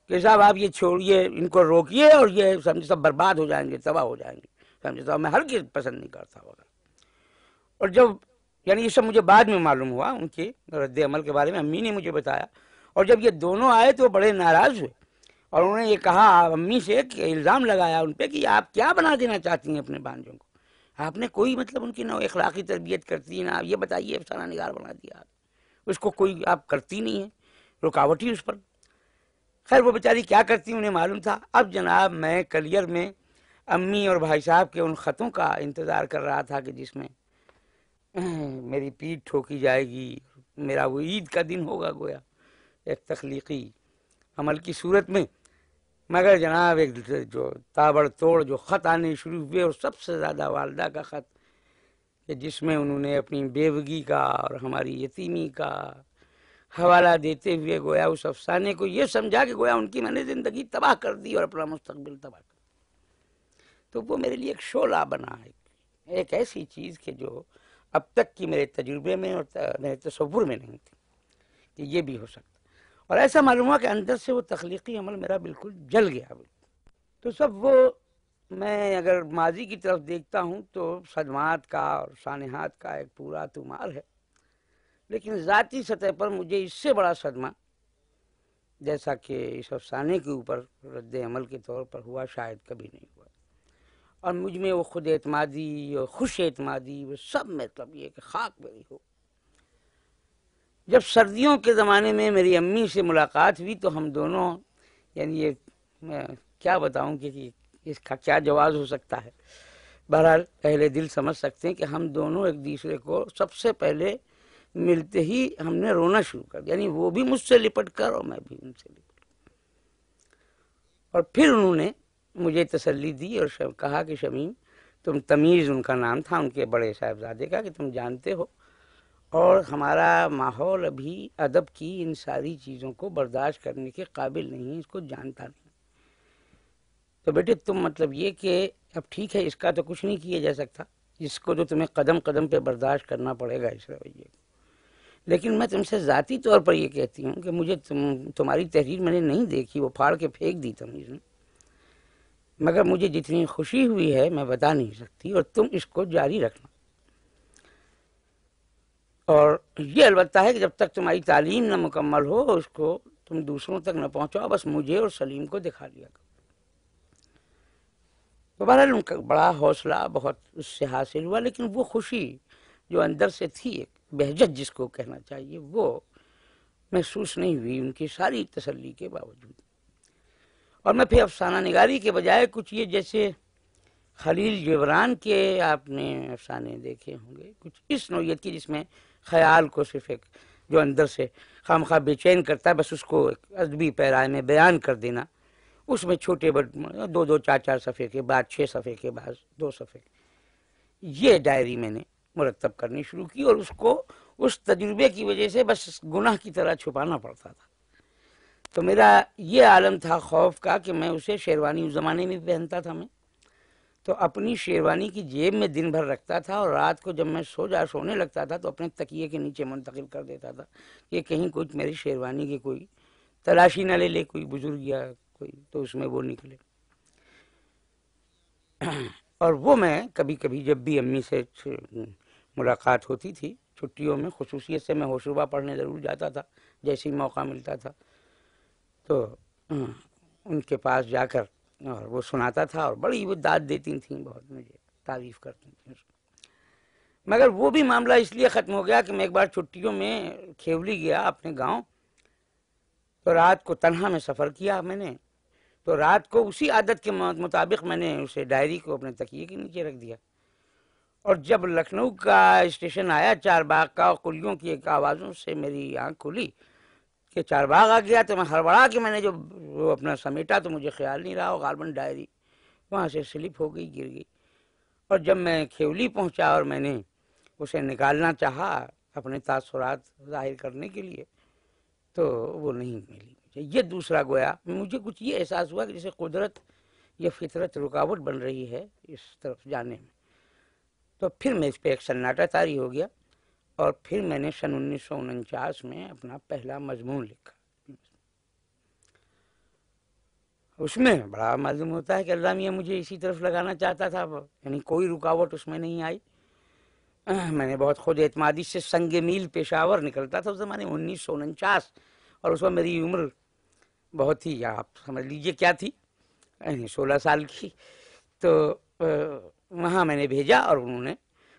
کہ صاحب آپ یہ چھوڑیے ان کو روکیے اور یہ سمجھے صاحب برباد ہو جائیں گے تباہ ہو جائیں گے سمجھے صاحب میں ہر چیز پسند نہیں کرتا ہوگا اور جب یعنی یہ سب مجھے بعد میں معلوم ہوا ان کی رد عمل کے بارے میں امی نے مجھے بتایا اور جب یہ دونوں آئے تو بڑے ناراض ہوئے اور انہوں نے یہ کہا امی سے ایک الزام لگایا ان پہ کہ آپ کیا بنا دینا چاہتی ہیں اپنے بانجوں کو آپ نے کوئی مطلب ان کی نہ اخلاقی تربیت کرتی نہ آپ یہ بتائیے افسانہ نگار بنا دیا آپ اس کو کوئی آپ کرتی نہیں ہے رکاوٹ ہی اس پر خیر وہ بیچاری کیا کرتی انہیں معلوم تھا اب جناب میں کلیئر میں امی اور بھائی صاحب کے ان خطوں کا انتظار کر رہا تھا کہ جس میں میری پیٹ ٹھوکی جائے گی میرا وہ عید کا دن ہوگا گویا ایک تخلیقی عمل کی صورت میں مگر جناب ایک دوسرے جو تابڑ توڑ جو خط آنے شروع ہوئے اور سب سے زیادہ والدہ کا خط کہ جس میں انہوں نے اپنی بیوگی کا اور ہماری یتیمی کا حوالہ دیتے ہوئے گویا اس افسانے کو یہ سمجھا کہ گویا ان کی میں نے زندگی تباہ کر دی اور اپنا مستقبل تباہ کر تو وہ میرے لیے ایک شعلہ بنا ہے ایک ایسی چیز کہ جو اب تک کی میرے تجربے میں اور میرے تصور میں نہیں تھی کہ یہ بھی ہو سکتا اور ایسا معلوم ہوا کہ اندر سے وہ تخلیقی عمل میرا بالکل جل گیا تو سب وہ میں اگر ماضی کی طرف دیکھتا ہوں تو صدمات کا اور سانحات کا ایک پورا تمار ہے لیکن ذاتی سطح پر مجھے اس سے بڑا صدمہ جیسا کہ اس افسانے کے اوپر رد عمل کے طور پر ہوا شاید کبھی نہیں ہوا اور مجھ میں وہ خود اعتمادی اور خوش اعتمادی وہ سب مطلب یہ کہ خاک میری ہو جب سردیوں کے زمانے میں میری امی سے ملاقات ہوئی تو ہم دونوں یعنی یہ میں کیا بتاؤں کہ اس کا کیا جواز ہو سکتا ہے بہرحال پہلے دل سمجھ سکتے ہیں کہ ہم دونوں ایک دوسرے کو سب سے پہلے ملتے ہی ہم نے رونا شروع کر دیا یعنی وہ بھی مجھ سے لپٹ کر اور میں بھی ان سے لپٹ کر اور پھر انہوں نے مجھے تسلی دی اور کہا کہ شمیم تم تمیز ان کا نام تھا ان کے بڑے صاحبزادے کا کہ تم جانتے ہو اور ہمارا ماحول ابھی ادب کی ان ساری چیزوں کو برداشت کرنے کے قابل نہیں اس کو جانتا نہیں تو بیٹے تم مطلب یہ کہ اب ٹھیک ہے اس کا تو کچھ نہیں کیا جا سکتا اس کو جو تمہیں قدم قدم پہ برداشت کرنا پڑے گا اس رویے کو لیکن میں تم سے ذاتی طور پر یہ کہتی ہوں کہ مجھے تم تمہاری تحریر میں نے نہیں دیکھی وہ پھاڑ کے پھینک دی تم اس نے مگر مجھے جتنی خوشی ہوئی ہے میں بتا نہیں سکتی اور تم اس کو جاری رکھنا اور یہ البتہ ہے کہ جب تک تمہاری تعلیم نہ مکمل ہو اس کو تم دوسروں تک نہ پہنچاؤ بس مجھے اور سلیم کو دکھا لیا بہرحال ان کا بڑا حوصلہ بہت اس سے حاصل ہوا لیکن وہ خوشی جو اندر سے تھی ایک بہجت جس کو کہنا چاہیے وہ محسوس نہیں ہوئی ان کی ساری تسلی کے باوجود اور میں پھر افسانہ نگاری کے بجائے کچھ یہ جیسے خلیل جبران کے آپ نے افسانے دیکھے ہوں گے کچھ اس نوعیت کی جس میں خیال کو صرف ایک جو اندر سے خام خواہ بے چین کرتا ہے بس اس کو ایک ادبی پیرائے میں بیان کر دینا اس میں چھوٹے بٹ دو دو چار چار صفحے کے بعد چھ صفحے کے بعد دو صفحے یہ ڈائری میں نے مرتب کرنی شروع کی اور اس کو اس تجربے کی وجہ سے بس گناہ کی طرح چھپانا پڑتا تھا تو میرا یہ عالم تھا خوف کا کہ میں اسے شیروانی اس زمانے میں پہنتا تھا میں تو اپنی شیروانی کی جیب میں دن بھر رکھتا تھا اور رات کو جب میں سو جا سونے لگتا تھا تو اپنے تکیے کے نیچے منتقل کر دیتا تھا کہ کہیں کوئی میری شیروانی کی کوئی تلاشی نہ لے لے کوئی بزرگ یا کوئی تو اس میں وہ نکلے اور وہ میں کبھی کبھی جب بھی امی سے ملاقات ہوتی تھی چھٹیوں میں خصوصیت سے میں ہوشربہ پڑھنے ضرور جاتا تھا جیسے ہی موقع ملتا تھا تو ہاں، ان کے پاس جا کر اور وہ سناتا تھا اور بڑی وہ داد دیتی تھیں بہت مجھے تعریف کرتی تھیں مگر وہ بھی معاملہ اس لیے ختم ہو گیا کہ میں ایک بار چھٹیوں میں کھیولی گیا اپنے گاؤں تو رات کو تنہا میں سفر کیا میں نے تو رات کو اسی عادت کے مطابق میں نے اسے ڈائری کو اپنے تکیے کے نیچے رکھ دیا اور جب لکھنؤ کا اسٹیشن آیا چار باغ کا کلیوں کی ایک آوازوں سے میری آنکھ کھلی کہ چار باغ آ گیا تو میں ہڑبڑا کہ میں نے جو وہ اپنا سمیٹا تو مجھے خیال نہیں رہا وہ غالباً ڈائری وہاں سے سلپ ہو گئی گر گئی اور جب میں کھیولی پہنچا اور میں نے اسے نکالنا چاہا اپنے تاثرات ظاہر کرنے کے لیے تو وہ نہیں ملی مجھے یہ دوسرا گویا مجھے کچھ یہ احساس ہوا کہ جیسے قدرت یہ فطرت رکاوٹ بن رہی ہے اس طرف جانے میں تو پھر میں اس پہ ایک سناٹا تاری ہو گیا اور پھر میں نے سن انیس سو انچاس میں اپنا پہلا مضمون لکھا اس میں بڑا معلوم ہوتا ہے کہ اللہ میاں مجھے اسی طرف لگانا چاہتا تھا یعنی کوئی رکاوٹ اس میں نہیں آئی میں نے بہت خود اعتمادی سے سنگ میل پشاور نکلتا تھا اس زمانے انیس سو انچاس اور اس میں میری عمر بہت ہی آپ سمجھ لیجیے کیا تھی یعنی سولہ سال کی تو وہاں میں نے بھیجا اور انہوں نے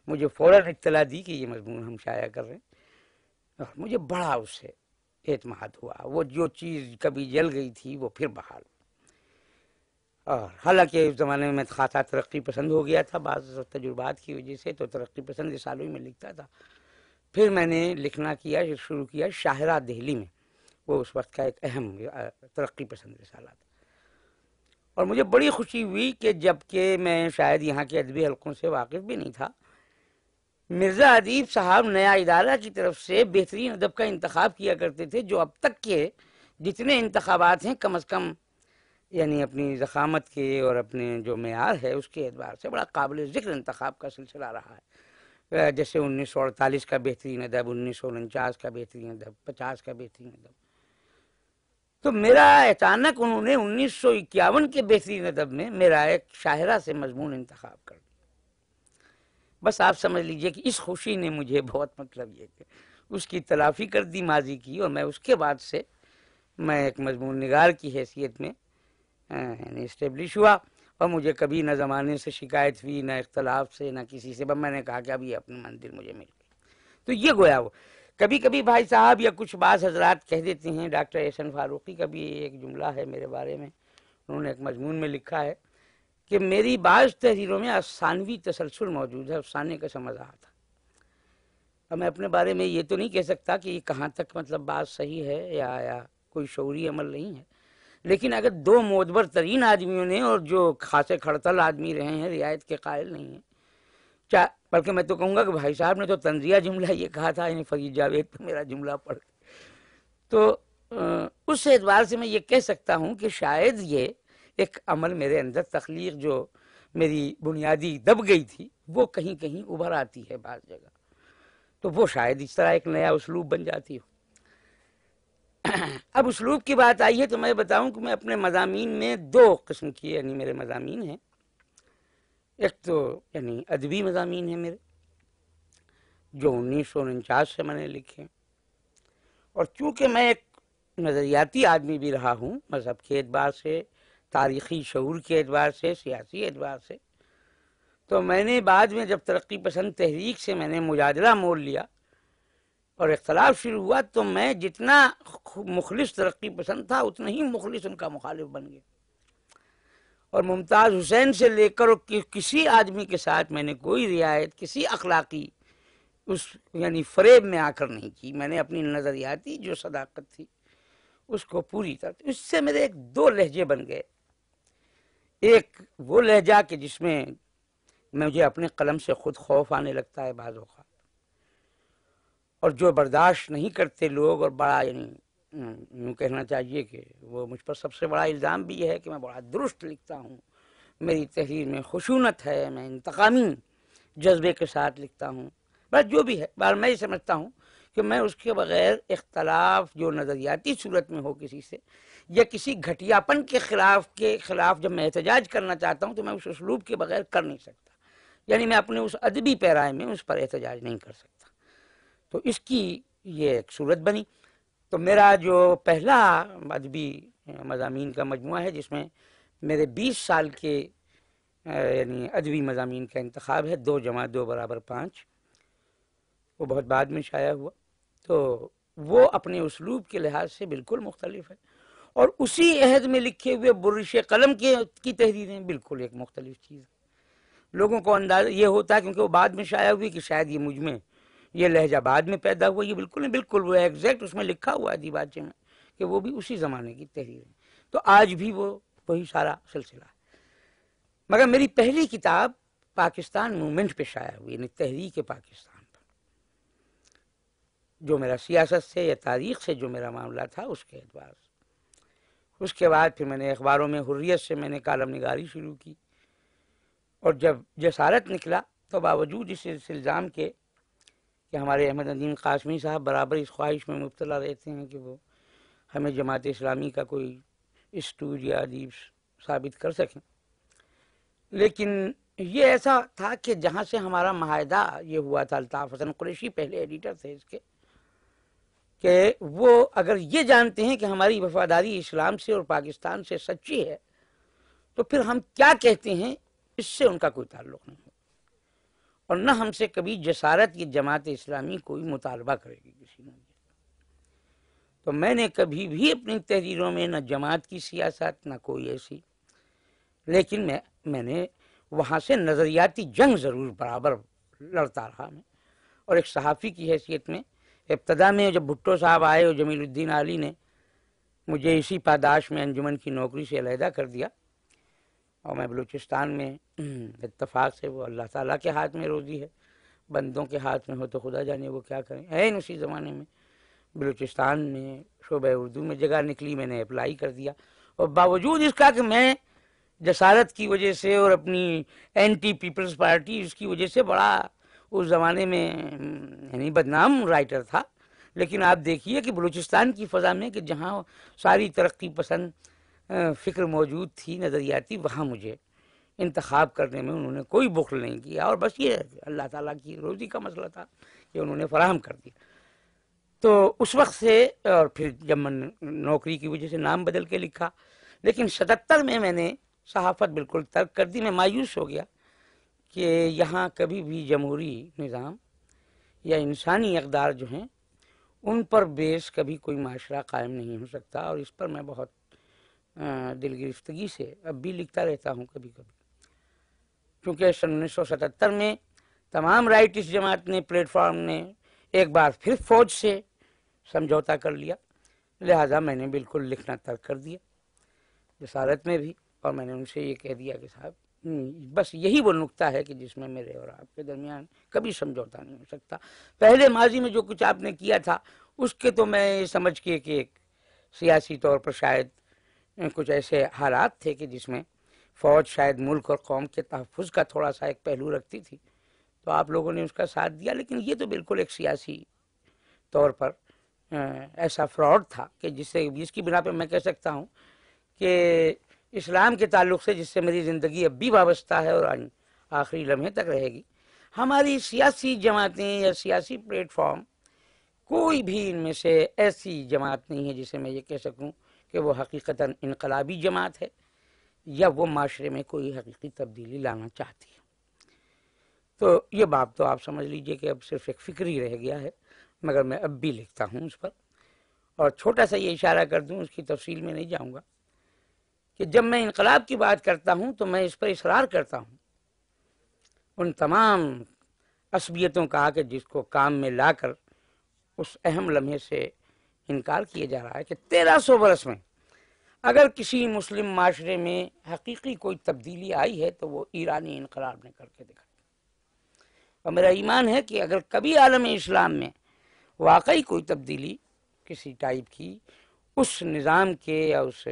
مجھے فوراً اطلاع دی کہ یہ مضمون ہم شائع کر رہے ہیں اور مجھے بڑا اس سے اعتماد ہوا وہ جو چیز کبھی جل گئی تھی وہ پھر بحال اور حالانکہ اس زمانے میں میں ترقی پسند ہو گیا تھا بعض تجربات کی وجہ سے تو ترقی پسند رسالوں میں لکھتا تھا پھر میں نے لکھنا کیا شروع کیا شاہراہ دہلی میں وہ اس وقت کا ایک اہم ترقی پسند رسالہ تھا اور مجھے بڑی خوشی ہوئی کہ جب کہ میں شاید یہاں کے ادبی حلقوں سے واقف بھی نہیں تھا مرزا ادیب صاحب نیا ادارہ کی طرف سے بہترین ادب کا انتخاب کیا کرتے تھے جو اب تک کے جتنے انتخابات ہیں کم از کم یعنی اپنی زخامت کے اور اپنے جو معیار ہے اس کے اعتبار سے بڑا قابل ذکر انتخاب کا سلسلہ رہا ہے جیسے انیس سو اڑتالیس کا بہترین ادب انیس سو انچاس کا بہترین ادب پچاس کا بہترین ادب تو میرا اچانک انہوں نے انیس سو اکیاون کے بہترین ادب میں میرا ایک شاہرہ سے مضمون انتخاب کر بس آپ سمجھ لیجئے کہ اس خوشی نے مجھے بہت مطلب یہ کہ اس کی تلافی کر دی ماضی کی اور میں اس کے بعد سے میں ایک مضمون نگار کی حیثیت میں اسٹیبلش یعنی ہوا اور مجھے کبھی نہ زمانے سے شکایت ہوئی نہ اختلاف سے نہ کسی سے میں نے کہا کہ اب یہ اپنی منزل مجھے مل گئی تو یہ گویا وہ کبھی کبھی بھائی صاحب یا کچھ بعض حضرات کہہ دیتے ہیں ڈاکٹر احسن فاروقی کا بھی ایک جملہ ہے میرے بارے میں انہوں نے ایک مضمون میں لکھا ہے کہ میری بعض تحریروں میں افسانوی تسلسل موجود ہے افسانے کا سمجھ رہا تھا اب میں اپنے بارے میں یہ تو نہیں کہہ سکتا کہ یہ کہاں تک مطلب بات صحیح ہے یا یا کوئی شعوری عمل نہیں ہے لیکن اگر دو معتبر ترین آدمیوں نے اور جو خاصے کھڑتل آدمی رہے ہیں رعایت کے قائل نہیں ہیں چاہ بلکہ میں تو کہوں گا کہ بھائی صاحب نے تو تنزیہ جملہ یہ کہا تھا یعنی فرید جاوید پہ میرا جملہ پڑھ تو اس اعتبار سے میں یہ کہہ سکتا ہوں کہ شاید یہ ایک عمل میرے اندر تخلیق جو میری بنیادی دب گئی تھی وہ کہیں کہیں ابھر آتی ہے بعض جگہ تو وہ شاید اس طرح ایک نیا اسلوب بن جاتی ہو اب اسلوب کی بات آئی ہے تو میں بتاؤں کہ میں اپنے مضامین میں دو قسم کی یعنی میرے مضامین ہیں ایک تو یعنی ادبی مضامین ہیں میرے جو انیس سو انچاس سے میں نے لکھے اور چونکہ میں ایک نظریاتی آدمی بھی رہا ہوں مذہب کے اعتبار سے تاریخی شعور کے اعتبار سے سیاسی اعتبار سے تو میں نے بعد میں جب ترقی پسند تحریک سے میں نے مجادلہ مول لیا اور اختلاف شروع ہوا تو میں جتنا مخلص ترقی پسند تھا اتنا ہی مخلص ان کا مخالف بن گیا اور ممتاز حسین سے لے کر کسی آدمی کے ساتھ میں نے کوئی رعایت کسی اخلاقی اس یعنی فریب میں آ کر نہیں کی میں نے اپنی نظریاتی جو صداقت تھی اس کو پوری طرح اس سے میرے ایک دو لہجے بن گئے ایک وہ لہجہ کہ جس میں مجھے اپنے قلم سے خود خوف آنے لگتا ہے بعض اوقات اور جو برداشت نہیں کرتے لوگ اور بڑا یعنی یوں کہنا چاہیے کہ وہ مجھ پر سب سے بڑا الزام بھی ہے کہ میں بڑا درست لکھتا ہوں میری تحریر میں خشونت ہے میں انتقامی جذبے کے ساتھ لکھتا ہوں بس جو بھی ہے بار میں یہ سمجھتا ہوں کہ میں اس کے بغیر اختلاف جو نظریاتی صورت میں ہو کسی سے یا کسی گھٹیاپن کے خلاف کے خلاف جب میں احتجاج کرنا چاہتا ہوں تو میں اس اسلوب کے بغیر کر نہیں سکتا یعنی میں اپنے اس ادبی پیرائے میں اس پر احتجاج نہیں کر سکتا تو اس کی یہ ایک صورت بنی تو میرا جو پہلا ادبی مضامین کا مجموعہ ہے جس میں میرے بیس سال کے یعنی ادبی مضامین کا انتخاب ہے دو جمع دو برابر پانچ وہ بہت بعد میں شائع ہوا تو وہ اپنے اسلوب کے لحاظ سے بالکل مختلف ہے اور اسی عہد میں لکھے ہوئے برش قلم کے کی تحریریں بالکل ایک مختلف چیز لوگوں کو اندازہ یہ ہوتا ہے کیونکہ وہ بعد میں شائع ہوئی کہ شاید یہ مجھ میں یہ لہجہ بعد میں پیدا ہوا یہ بالکل نہیں بالکل وہ ایگزیکٹ اس میں لکھا ہوا دی بات میں کہ وہ بھی اسی زمانے کی تحریر ہے تو آج بھی وہ وہی سارا سلسلہ ہے مگر میری پہلی کتاب پاکستان مومنٹ پہ شائع ہوئی یعنی تحریک پاکستان پر جو میرا سیاست سے یا تاریخ سے جو میرا معاملہ تھا اس کے اعتبار سے اس کے بعد پھر میں نے اخباروں میں حریت سے میں نے کالم نگاری شروع کی اور جب جسارت نکلا تو باوجود اس الزام کے کہ ہمارے احمد عدیم قاسمی صاحب برابر اس خواہش میں مبتلا رہتے ہیں کہ وہ ہمیں جماعت اسلامی کا کوئی اسٹور یا ادیب ثابت کر سکیں لیکن یہ ایسا تھا کہ جہاں سے ہمارا معاہدہ یہ ہوا تھا الطاف حسن قریشی پہلے ایڈیٹر تھے اس کے کہ وہ اگر یہ جانتے ہیں کہ ہماری وفاداری اسلام سے اور پاکستان سے سچی ہے تو پھر ہم کیا کہتے ہیں اس سے ان کا کوئی تعلق نہیں ہے اور نہ ہم سے کبھی جسارت کی جماعت اسلامی کوئی مطالبہ کرے گی کسی میں تو میں نے کبھی بھی اپنی تحریروں میں نہ جماعت کی سیاست نہ کوئی ایسی لیکن میں میں نے وہاں سے نظریاتی جنگ ضرور برابر لڑتا رہا میں اور ایک صحافی کی حیثیت میں ابتدا میں جب بھٹو صاحب آئے اور جمیل الدین علی نے مجھے اسی پاداش میں انجمن کی نوکری سے علیحدہ کر دیا اور میں بلوچستان میں اتفاق سے وہ اللہ تعالیٰ کے ہاتھ میں روزی ہے بندوں کے ہاتھ میں ہو تو خدا جانے وہ کیا کریں عین اسی زمانے میں بلوچستان میں شعبہ اردو میں جگہ نکلی میں نے اپلائی کر دیا اور باوجود اس کا کہ میں جسارت کی وجہ سے اور اپنی اینٹی پیپلز پارٹی اس کی وجہ سے بڑا اس زمانے میں یعنی بدنام رائٹر تھا لیکن آپ دیکھیے کہ بلوچستان کی فضا میں کہ جہاں ساری ترقی پسند فکر موجود تھی نظریاتی وہاں مجھے انتخاب کرنے میں انہوں نے کوئی بخل نہیں کیا اور بس یہ اللہ تعالیٰ کی روزی کا مسئلہ تھا کہ انہوں نے فراہم کر دیا تو اس وقت سے اور پھر جب میں نوکری کی وجہ سے نام بدل کے لکھا لیکن ستتر میں میں نے صحافت بالکل ترک کر دی میں مایوس ہو گیا کہ یہاں کبھی بھی جمہوری نظام یا انسانی اقدار جو ہیں ان پر بیس کبھی کوئی معاشرہ قائم نہیں ہو سکتا اور اس پر میں بہت دل گرفتگی سے اب بھی لکھتا رہتا ہوں کبھی کبھی کیونکہ سن انیس سو ستہتر میں تمام رائٹ اس جماعت نے پلیٹ فارم نے ایک بار پھر فوج سے سمجھوتا کر لیا لہٰذا میں نے بالکل لکھنا ترک کر دیا جسارت میں بھی اور میں نے ان سے یہ کہہ دیا کہ صاحب بس یہی وہ نقطہ ہے کہ جس میں میرے اور آپ کے درمیان کبھی سمجھوتا نہیں ہو سکتا پہلے ماضی میں جو کچھ آپ نے کیا تھا اس کے تو میں یہ سمجھ کے کہ ایک سیاسی طور پر شاید کچھ ایسے حالات تھے کہ جس میں فوج شاید ملک اور قوم کے تحفظ کا تھوڑا سا ایک پہلو رکھتی تھی تو آپ لوگوں نے اس کا ساتھ دیا لیکن یہ تو بالکل ایک سیاسی طور پر ایسا فراڈ تھا کہ سے جس کی بنا پہ میں کہہ سکتا ہوں کہ اسلام کے تعلق سے جس سے میری زندگی اب بھی وابستہ ہے اور آخری لمحے تک رہے گی ہماری سیاسی جماعتیں یا سیاسی پلیٹ فارم کوئی بھی ان میں سے ایسی جماعت نہیں ہے جسے میں یہ کہہ سکوں کہ وہ حقیقتاً انقلابی جماعت ہے یا وہ معاشرے میں کوئی حقیقی تبدیلی لانا چاہتی ہے تو یہ بات تو آپ سمجھ لیجئے کہ اب صرف ایک فکر ہی رہ گیا ہے مگر میں اب بھی لکھتا ہوں اس پر اور چھوٹا سا یہ اشارہ کر دوں اس کی تفصیل میں نہیں جاؤں گا کہ جب میں انقلاب کی بات کرتا ہوں تو میں اس پر اصرار کرتا ہوں ان تمام عصبیتوں کا کہ جس کو کام میں لا کر اس اہم لمحے سے انکار کیا جا رہا ہے کہ تیرہ سو برس میں اگر کسی مسلم معاشرے میں حقیقی کوئی تبدیلی آئی ہے تو وہ ایرانی انقلاب نے کر کے دکھا اور میرا ایمان ہے کہ اگر کبھی عالم اسلام میں واقعی کوئی تبدیلی کسی ٹائپ کی اس نظام کے یا اس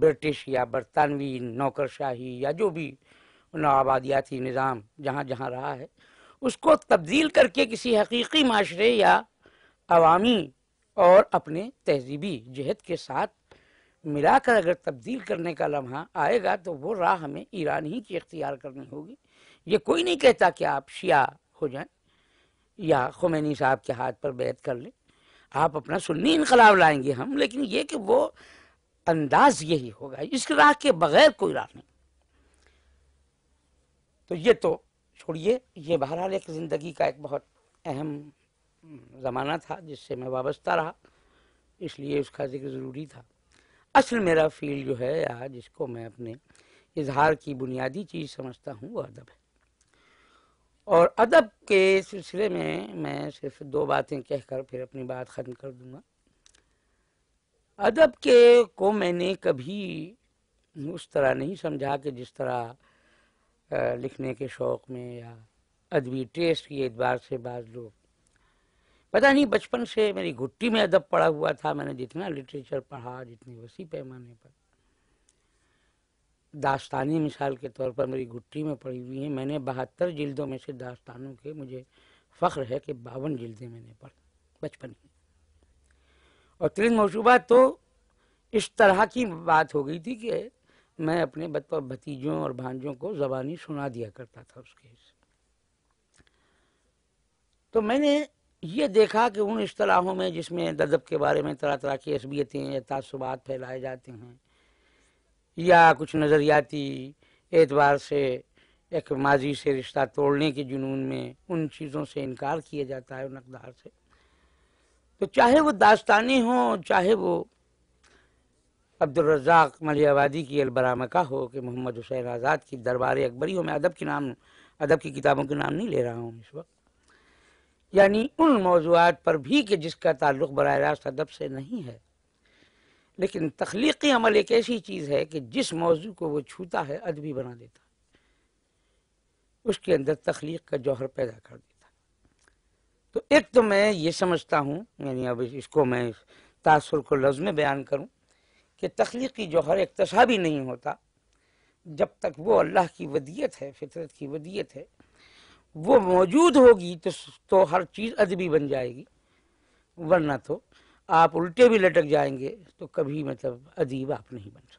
برٹش یا برطانوی نوکر شاہی یا جو بھی نوآبادیاتی نظام جہاں جہاں رہا ہے اس کو تبدیل کر کے کسی حقیقی معاشرے یا عوامی اور اپنے تہذیبی جہت کے ساتھ ملا کر اگر تبدیل کرنے کا لمحہ آئے گا تو وہ راہ ہمیں ایران ہی کی اختیار کرنی ہوگی یہ کوئی نہیں کہتا کہ آپ شیعہ ہو جائیں یا خمینی صاحب کے ہاتھ پر بیعت کر لیں آپ اپنا سنی انقلاب لائیں گے ہم لیکن یہ کہ وہ انداز یہی ہوگا اس راہ کے بغیر کوئی راہ نہیں تو یہ تو چھوڑیے یہ بہرحال ایک زندگی کا ایک بہت اہم زمانہ تھا جس سے میں وابستہ رہا اس لیے اس کا ذکر ضروری تھا اصل میرا فیلڈ جو ہے یا جس کو میں اپنے اظہار کی بنیادی چیز سمجھتا ہوں وہ ادب ہے اور ادب کے سلسلے میں میں صرف دو باتیں کہہ کر پھر اپنی بات ختم کر دوں گا ادب کے کو میں نے کبھی اس طرح نہیں سمجھا کہ جس طرح لکھنے کے شوق میں یا ادبی ٹیسٹ کے اعتبار سے بعض لوگ پتا نہیں بچپن سے میری گھٹی میں ادب پڑا ہوا تھا میں نے جتنا لٹریچر پڑھا جتنی وسیع پیمانے پر داستانی مثال کے طور پر میری گھٹی میں پڑھی ہوئی ہیں میں نے بہتر جلدوں میں سے داستانوں کے مجھے فخر ہے کہ باون جلدیں میں نے پڑھی بچپن میں اور ترین موصوبہ تو اس طرح کی بات ہو گئی تھی کہ میں اپنے بھتیجوں اور بھانجوں کو زبانی سنا دیا کرتا تھا اس کے حصے تو میں نے یہ دیکھا کہ ان اصطلاحوں میں جس میں ددب کے بارے میں طرح طرح کی عصبیتیں یا تعصبات پھیلائے جاتے ہیں یا کچھ نظریاتی اعتبار سے ایک ماضی سے رشتہ توڑنے کے جنون میں ان چیزوں سے انکار کیا جاتا ہے ان اقدار سے تو چاہے وہ داستانی ہوں چاہے وہ عبدالرزاق ملی آبادی کی البرامکہ ہو کہ محمد حسین آزاد کی دربار اکبری ہو میں ادب کے نام ادب کی کتابوں کے نام نہیں لے رہا ہوں اس وقت یعنی ان موضوعات پر بھی کہ جس کا تعلق براہ راست ادب سے نہیں ہے لیکن تخلیقی عمل ایک ایسی چیز ہے کہ جس موضوع کو وہ چھوتا ہے ادبی بنا دیتا ہے اس کے اندر تخلیق کا جوہر پیدا کر دیتا تو ایک تو میں یہ سمجھتا ہوں یعنی اب اس کو میں تاثر کو لفظ میں بیان کروں کہ تخلیقی جوہر اقتصابی نہیں ہوتا جب تک وہ اللہ کی ودیت ہے فطرت کی ودیت ہے وہ موجود ہوگی تو ہر چیز ادبی بن جائے گی ورنہ تو آپ الٹے بھی لٹک جائیں گے تو کبھی مطلب ادیب آپ نہیں بن سکتے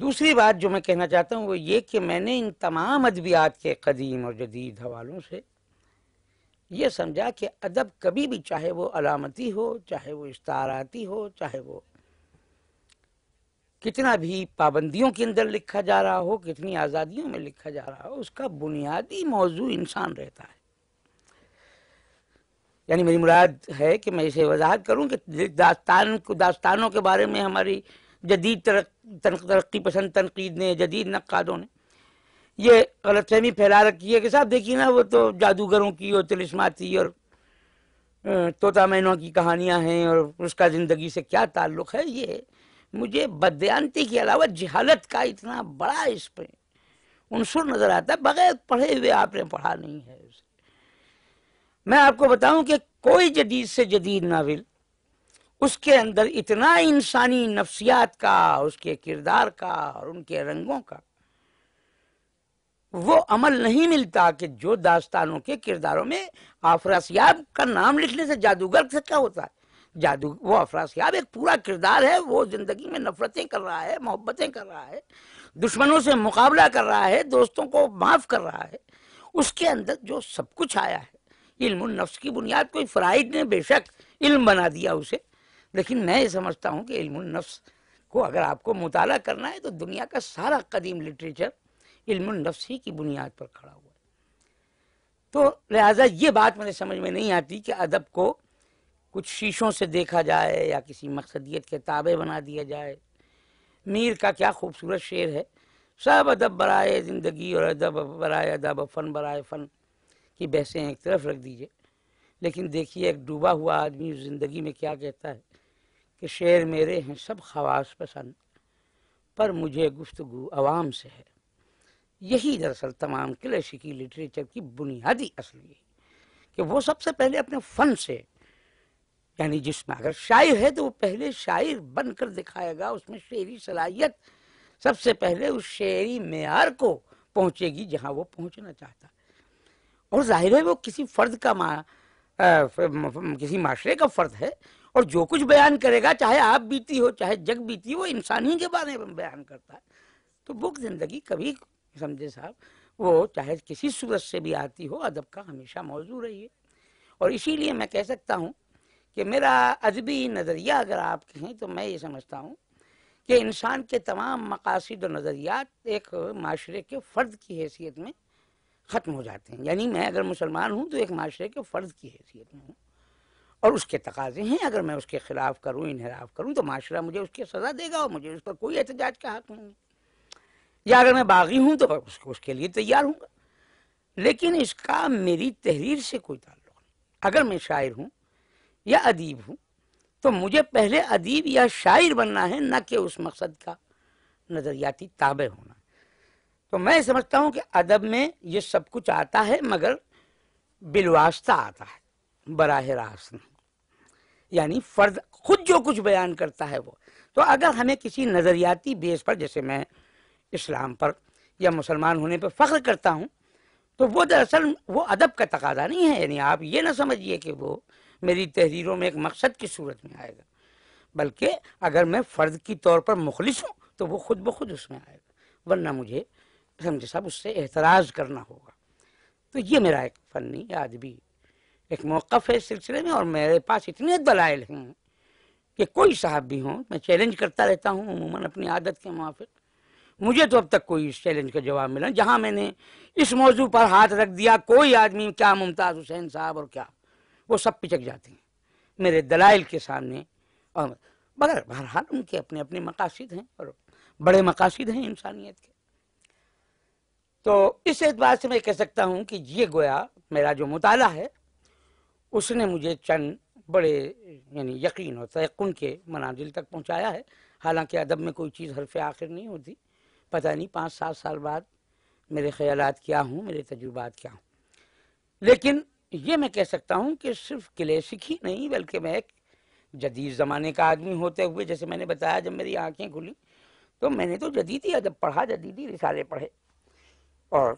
دوسری بات جو میں کہنا چاہتا ہوں وہ یہ کہ میں نے ان تمام ادبیات کے قدیم اور جدید حوالوں سے یہ سمجھا کہ ادب کبھی بھی چاہے وہ علامتی ہو چاہے وہ استعاراتی ہو چاہے وہ کتنا بھی پابندیوں کے اندر لکھا جا رہا ہو کتنی آزادیوں میں لکھا جا رہا ہو اس کا بنیادی موضوع انسان رہتا ہے یعنی میری مراد ہے کہ میں اسے وضاحت کروں کہ داستان کو داستانوں کے بارے میں ہماری جدید ترقی پسند تنقید نے جدید نقادوں نے یہ غلط فہمی پھیلا رکھی ہے کہ صاحب دیکھیے نا وہ تو جادوگروں کی اور تلسماتی اور مینوں کی کہانیاں ہیں اور اس کا زندگی سے کیا تعلق ہے یہ مجھے بدیانتی کے علاوہ جہالت کا اتنا بڑا اس عنصر نظر آتا ہے بغیر پڑھے ہوئے آپ نے پڑھا نہیں ہے اسے میں آپ کو بتاؤں کہ کوئی جدید سے جدید ناول اس کے اندر اتنا انسانی نفسیات کا اس کے کردار کا اور ان کے رنگوں کا وہ عمل نہیں ملتا کہ جو داستانوں کے کرداروں میں آفراسیاب کا نام لکھنے سے جادوگر سے کیا ہوتا ہے جادو وہ آفراسیاب ایک پورا کردار ہے وہ زندگی میں نفرتیں کر رہا ہے محبتیں کر رہا ہے دشمنوں سے مقابلہ کر رہا ہے دوستوں کو معاف کر رہا ہے اس کے اندر جو سب کچھ آیا ہے علم النفس کی بنیاد کوئی فرائد نے بے شک علم بنا دیا اسے لیکن میں یہ سمجھتا ہوں کہ علم النفس کو اگر آپ کو مطالعہ کرنا ہے تو دنیا کا سارا قدیم لٹریچر علم النفس ہی کی بنیاد پر کھڑا ہوا ہے تو لہٰذا یہ بات مجھے سمجھ میں نہیں آتی کہ ادب کو کچھ شیشوں سے دیکھا جائے یا کسی مقصدیت کے تابع بنا دیا جائے میر کا کیا خوبصورت شعر ہے سب ادب برائے زندگی اور ادب برائے ادب فن برائے فن کی بحثیں ایک طرف رکھ دیجئے لیکن دیکھیے ایک ڈوبا ہوا آدمی زندگی میں کیا کہتا ہے کہ شعر میرے ہیں سب خواص پسند پر مجھے گفتگو عوام سے ہے یہی دراصل تمام کلیشکی لٹریچر کی بنیادی اصل یہ کہ وہ سب سے پہلے اپنے فن سے یعنی جس میں اگر شاعر ہے تو وہ پہلے شاعر بن کر دکھائے گا اس میں شعری صلاحیت سب سے پہلے اس شعری معیار کو پہنچے گی جہاں وہ پہنچنا چاہتا اور ظاہر ہے وہ کسی فرد کا ما... آ... کسی معاشرے کا فرد ہے اور جو کچھ بیان کرے گا چاہے آپ بیتی ہو چاہے جگ بیتی ہو وہ انسان ہی کے بارے میں بیان کرتا ہے تو بک زندگی کبھی سمجھے صاحب وہ چاہے کسی صورت سے بھی آتی ہو ادب کا ہمیشہ موضوع رہی ہے اور اسی لیے میں کہہ سکتا ہوں کہ میرا ادبی نظریہ اگر آپ کہیں تو میں یہ سمجھتا ہوں کہ انسان کے تمام مقاصد و نظریات ایک معاشرے کے فرد کی حیثیت میں ختم ہو جاتے ہیں یعنی میں اگر مسلمان ہوں تو ایک معاشرے کے فرد کی حیثیت میں ہوں اور اس کے تقاضے ہیں اگر میں اس کے خلاف کروں انحراف کروں تو معاشرہ مجھے اس کی سزا دے گا اور مجھے اس پر کوئی احتجاج کا حق نہیں یا اگر میں باغی ہوں تو اس کے لیے تیار ہوں گا لیکن اس کا میری تحریر سے کوئی تعلق نہیں اگر میں شاعر ہوں یا ادیب ہوں تو مجھے پہلے ادیب یا شاعر بننا ہے نہ کہ اس مقصد کا نظریاتی تابع ہونا تو میں سمجھتا ہوں کہ ادب میں یہ سب کچھ آتا ہے مگر بالواسطہ آتا ہے براہ راست نہیں یعنی فرد خود جو کچھ بیان کرتا ہے وہ تو اگر ہمیں کسی نظریاتی بیس پر جیسے میں اسلام پر یا مسلمان ہونے پہ فخر کرتا ہوں تو وہ دراصل وہ ادب کا تقاضہ نہیں ہے یعنی آپ یہ نہ سمجھیے کہ وہ میری تحریروں میں ایک مقصد کی صورت میں آئے گا بلکہ اگر میں فرد کی طور پر مخلص ہوں تو وہ خود بخود اس میں آئے گا ورنہ مجھے سمجھے صاحب اس سے اعتراض کرنا ہوگا تو یہ میرا ایک فنی یاد ایک موقف ہے اس سلسلے میں اور میرے پاس اتنے دلائل ہیں کہ کوئی صاحب بھی ہوں میں چیلنج کرتا رہتا ہوں عموماً اپنی عادت کے موافق مجھے تو اب تک کوئی اس چیلنج کا جواب ملا جہاں میں نے اس موضوع پر ہاتھ رکھ دیا کوئی آدمی کیا ممتاز حسین صاحب اور کیا وہ سب پچک جاتے ہیں میرے دلائل کے سامنے اور مگر بہرحال ان کے اپنے اپنے مقاصد ہیں اور بڑے مقاصد ہیں انسانیت کے تو اس اعتبار سے میں کہہ سکتا ہوں کہ یہ گویا میرا جو مطالعہ ہے اس نے مجھے چند بڑے یعنی یقین اور تیقن کے منازل تک پہنچایا ہے حالانکہ ادب میں کوئی چیز حرف آخر نہیں ہوتی پتہ نہیں پانچ سات سال بعد میرے خیالات کیا ہوں میرے تجربات کیا ہوں لیکن یہ میں کہہ سکتا ہوں کہ صرف کلیسک ہی نہیں بلکہ میں ایک جدید زمانے کا آدمی ہوتے ہوئے جیسے میں نے بتایا جب میری آنکھیں کھلی تو میں نے تو جدیدی ادب پڑھا جدیدی رسالے پڑھے اور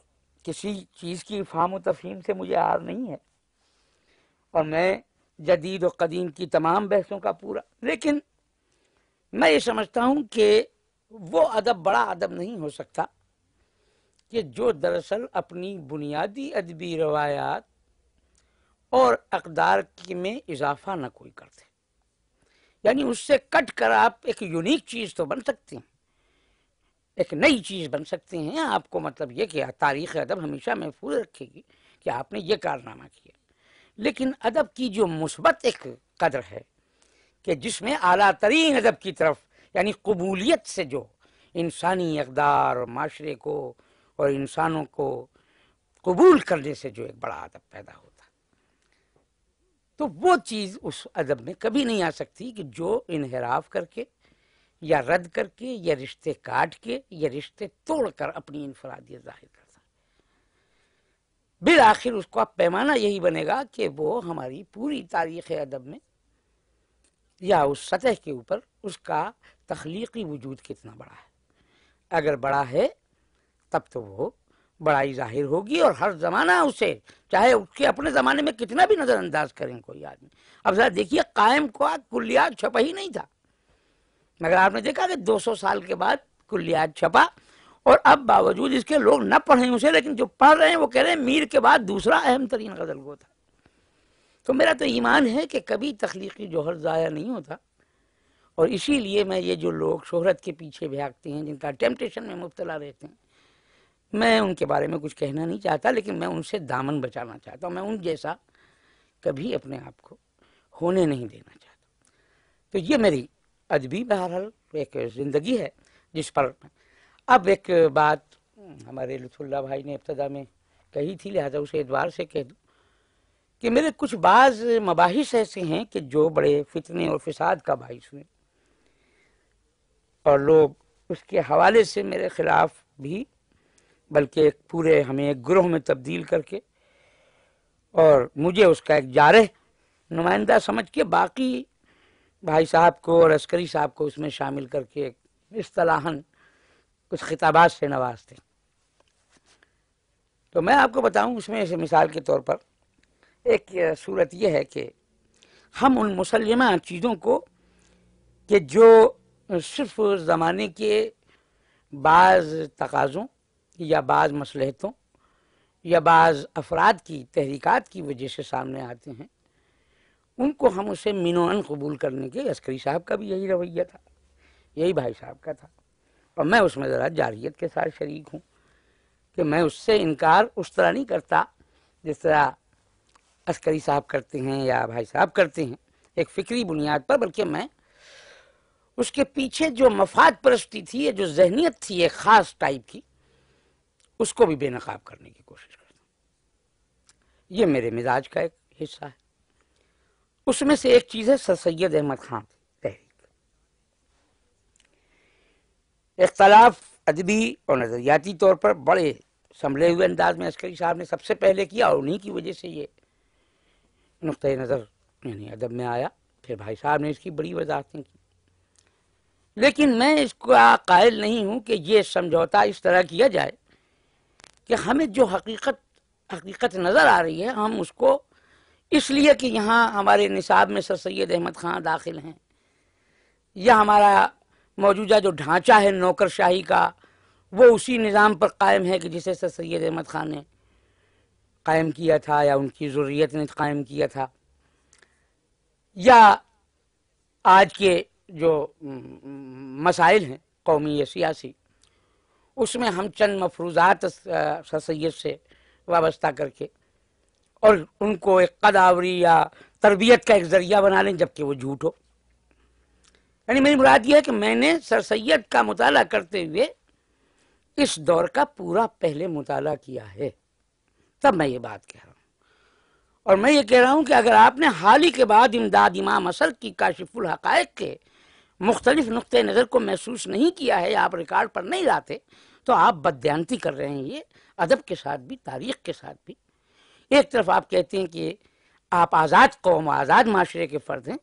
کسی چیز کی فام و تفہیم سے مجھے آر نہیں ہے اور میں جدید و قدیم کی تمام بحثوں کا پورا لیکن میں یہ سمجھتا ہوں کہ وہ ادب بڑا ادب نہیں ہو سکتا کہ جو دراصل اپنی بنیادی ادبی روایات اور اقدار کی میں اضافہ نہ کوئی کرتے یعنی اس سے کٹ کر آپ ایک یونیک چیز تو بن سکتے ہیں ایک نئی چیز بن سکتے ہیں آپ کو مطلب یہ کہ تاریخ ادب ہمیشہ محفوظ رکھے گی کہ آپ نے یہ کارنامہ کیا لیکن ادب کی جو مثبت ایک قدر ہے کہ جس میں اعلیٰ ترین ادب کی طرف یعنی قبولیت سے جو انسانی اقدار اور معاشرے کو اور انسانوں کو قبول کرنے سے جو ایک بڑا ادب پیدا ہوتا تو وہ چیز اس ادب میں کبھی نہیں آ سکتی کہ جو انحراف کر کے یا رد کر کے یا رشتے کاٹ کے یا رشتے توڑ کر اپنی انفرادیت ظاہر کر بالآخر اس کا پیمانہ یہی بنے گا کہ وہ ہماری پوری تاریخ ادب میں یا اس سطح کے اوپر اس کا تخلیقی وجود کتنا بڑا ہے اگر بڑا ہے تب تو وہ بڑائی ظاہر ہوگی اور ہر زمانہ اسے چاہے اس کے اپنے زمانے میں کتنا بھی نظر انداز کریں کوئی آدمی اب ذرا دیکھیے قائم کو کلیات چھپا ہی نہیں تھا مگر آپ نے دیکھا کہ دو سو سال کے بعد کلیات چھپا اور اب باوجود اس کے لوگ نہ پڑھیں اسے لیکن جو پڑھ رہے ہیں وہ کہہ رہے ہیں میر کے بعد دوسرا اہم ترین غزل وہ تھا تو میرا تو ایمان ہے کہ کبھی تخلیقی جوہر ضائع نہیں ہوتا اور اسی لیے میں یہ جو لوگ شہرت کے پیچھے بھیاگتے ہیں جن کا ٹیمپٹیشن میں مبتلا رہتے ہیں میں ان کے بارے میں کچھ کہنا نہیں چاہتا لیکن میں ان سے دامن بچانا چاہتا ہوں میں ان جیسا کبھی اپنے آپ کو ہونے نہیں دینا چاہتا تو یہ میری ادبی بہرحال ایک زندگی ہے جس پر اب ایک بات ہمارے لطف اللہ بھائی نے ابتدا میں کہی تھی لہٰذا اس اعتبار سے کہہ دوں کہ میرے کچھ بعض مباحث ایسے ہیں کہ جو بڑے فتنے اور فساد کا باعث ہوئے اور لوگ اس کے حوالے سے میرے خلاف بھی بلکہ ایک پورے ہمیں ایک گروہ میں تبدیل کر کے اور مجھے اس کا ایک جارح نمائندہ سمجھ کے باقی بھائی صاحب کو اور عسکری صاحب کو اس میں شامل کر کے ایک کچھ خطابات سے نوازتے تو میں آپ کو بتاؤں اس میں سے مثال کے طور پر ایک صورت یہ ہے کہ ہم ان مسلمہ چیزوں کو کہ جو صرف زمانے کے بعض تقاضوں یا بعض مصلحتوں یا بعض افراد کی تحریکات کی وجہ سے سامنے آتے ہیں ان کو ہم اسے منوان قبول کرنے کے عسکری صاحب کا بھی یہی رویہ تھا یہی بھائی صاحب کا تھا اور میں اس میں ذرا جارحیت کے ساتھ شریک ہوں کہ میں اس سے انکار اس طرح نہیں کرتا جس طرح عسکری صاحب کرتے ہیں یا بھائی صاحب کرتے ہیں ایک فکری بنیاد پر بلکہ میں اس کے پیچھے جو مفاد پرستی تھی یا جو ذہنیت تھی ایک خاص ٹائپ کی اس کو بھی بے نقاب کرنے کی کوشش کرتا ہوں یہ میرے مزاج کا ایک حصہ ہے اس میں سے ایک چیز ہے سر سید احمد خان تھی اختلاف ادبی اور نظریاتی طور پر بڑے سنبھلے ہوئے انداز میں عسکری صاحب نے سب سے پہلے کیا اور انہی کی وجہ سے یہ نقطۂ نظر یعنی ادب میں آیا پھر بھائی صاحب نے اس کی بڑی وضاحتیں کی لیکن میں اس کا قائل نہیں ہوں کہ یہ سمجھوتا اس طرح کیا جائے کہ ہمیں جو حقیقت حقیقت نظر آ رہی ہے ہم اس کو اس لیے کہ یہاں ہمارے نصاب میں سر سید احمد خان داخل ہیں یا ہمارا موجودہ جو ڈھانچہ ہے نوکر شاہی کا وہ اسی نظام پر قائم ہے کہ جسے سر سید احمد خان نے قائم کیا تھا یا ان کی ضروریت نے قائم کیا تھا یا آج کے جو مسائل ہیں قومی یا سیاسی اس میں ہم چند مفروضات سر سید سے وابستہ کر کے اور ان کو ایک قداوری یا تربیت کا ایک ذریعہ بنا لیں جبکہ وہ جھوٹ ہو یعنی میری مراد یہ ہے کہ میں نے سر سید کا مطالعہ کرتے ہوئے اس دور کا پورا پہلے مطالعہ کیا ہے تب میں یہ بات کہہ رہا ہوں اور میں یہ کہہ رہا ہوں کہ اگر آپ نے حال ہی کے بعد امداد امام اصل کی کاشف الحقائق کے مختلف نقطۂ نظر کو محسوس نہیں کیا ہے آپ ریکارڈ پر نہیں لاتے تو آپ بدیانتی کر رہے ہیں یہ ادب کے ساتھ بھی تاریخ کے ساتھ بھی ایک طرف آپ کہتے ہیں کہ آپ آزاد قوم آزاد معاشرے کے فرد ہیں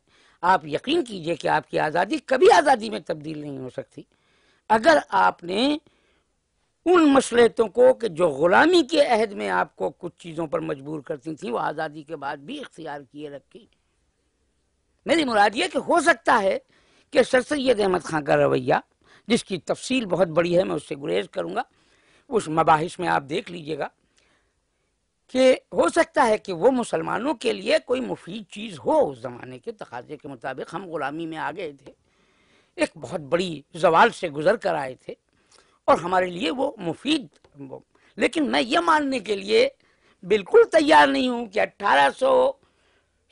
آپ یقین کیجئے کہ آپ کی آزادی کبھی آزادی میں تبدیل نہیں ہو سکتی اگر آپ نے ان مسلحتوں کو کہ جو غلامی کے عہد میں آپ کو کچھ چیزوں پر مجبور کرتی تھیں وہ آزادی کے بعد بھی اختیار کیے رکھی میری مراد یہ کہ ہو سکتا ہے کہ سر سید احمد خان کا رویہ جس کی تفصیل بہت بڑی ہے میں اس سے گریز کروں گا اس مباحث میں آپ دیکھ لیجئے گا کہ ہو سکتا ہے کہ وہ مسلمانوں کے لیے کوئی مفید چیز ہو اس زمانے کے تقاضے کے مطابق ہم غلامی میں آ گئے تھے ایک بہت بڑی زوال سے گزر کر آئے تھے اور ہمارے لیے وہ مفید وہ لیکن میں یہ ماننے کے لیے بالکل تیار نہیں ہوں کہ اٹھارہ سو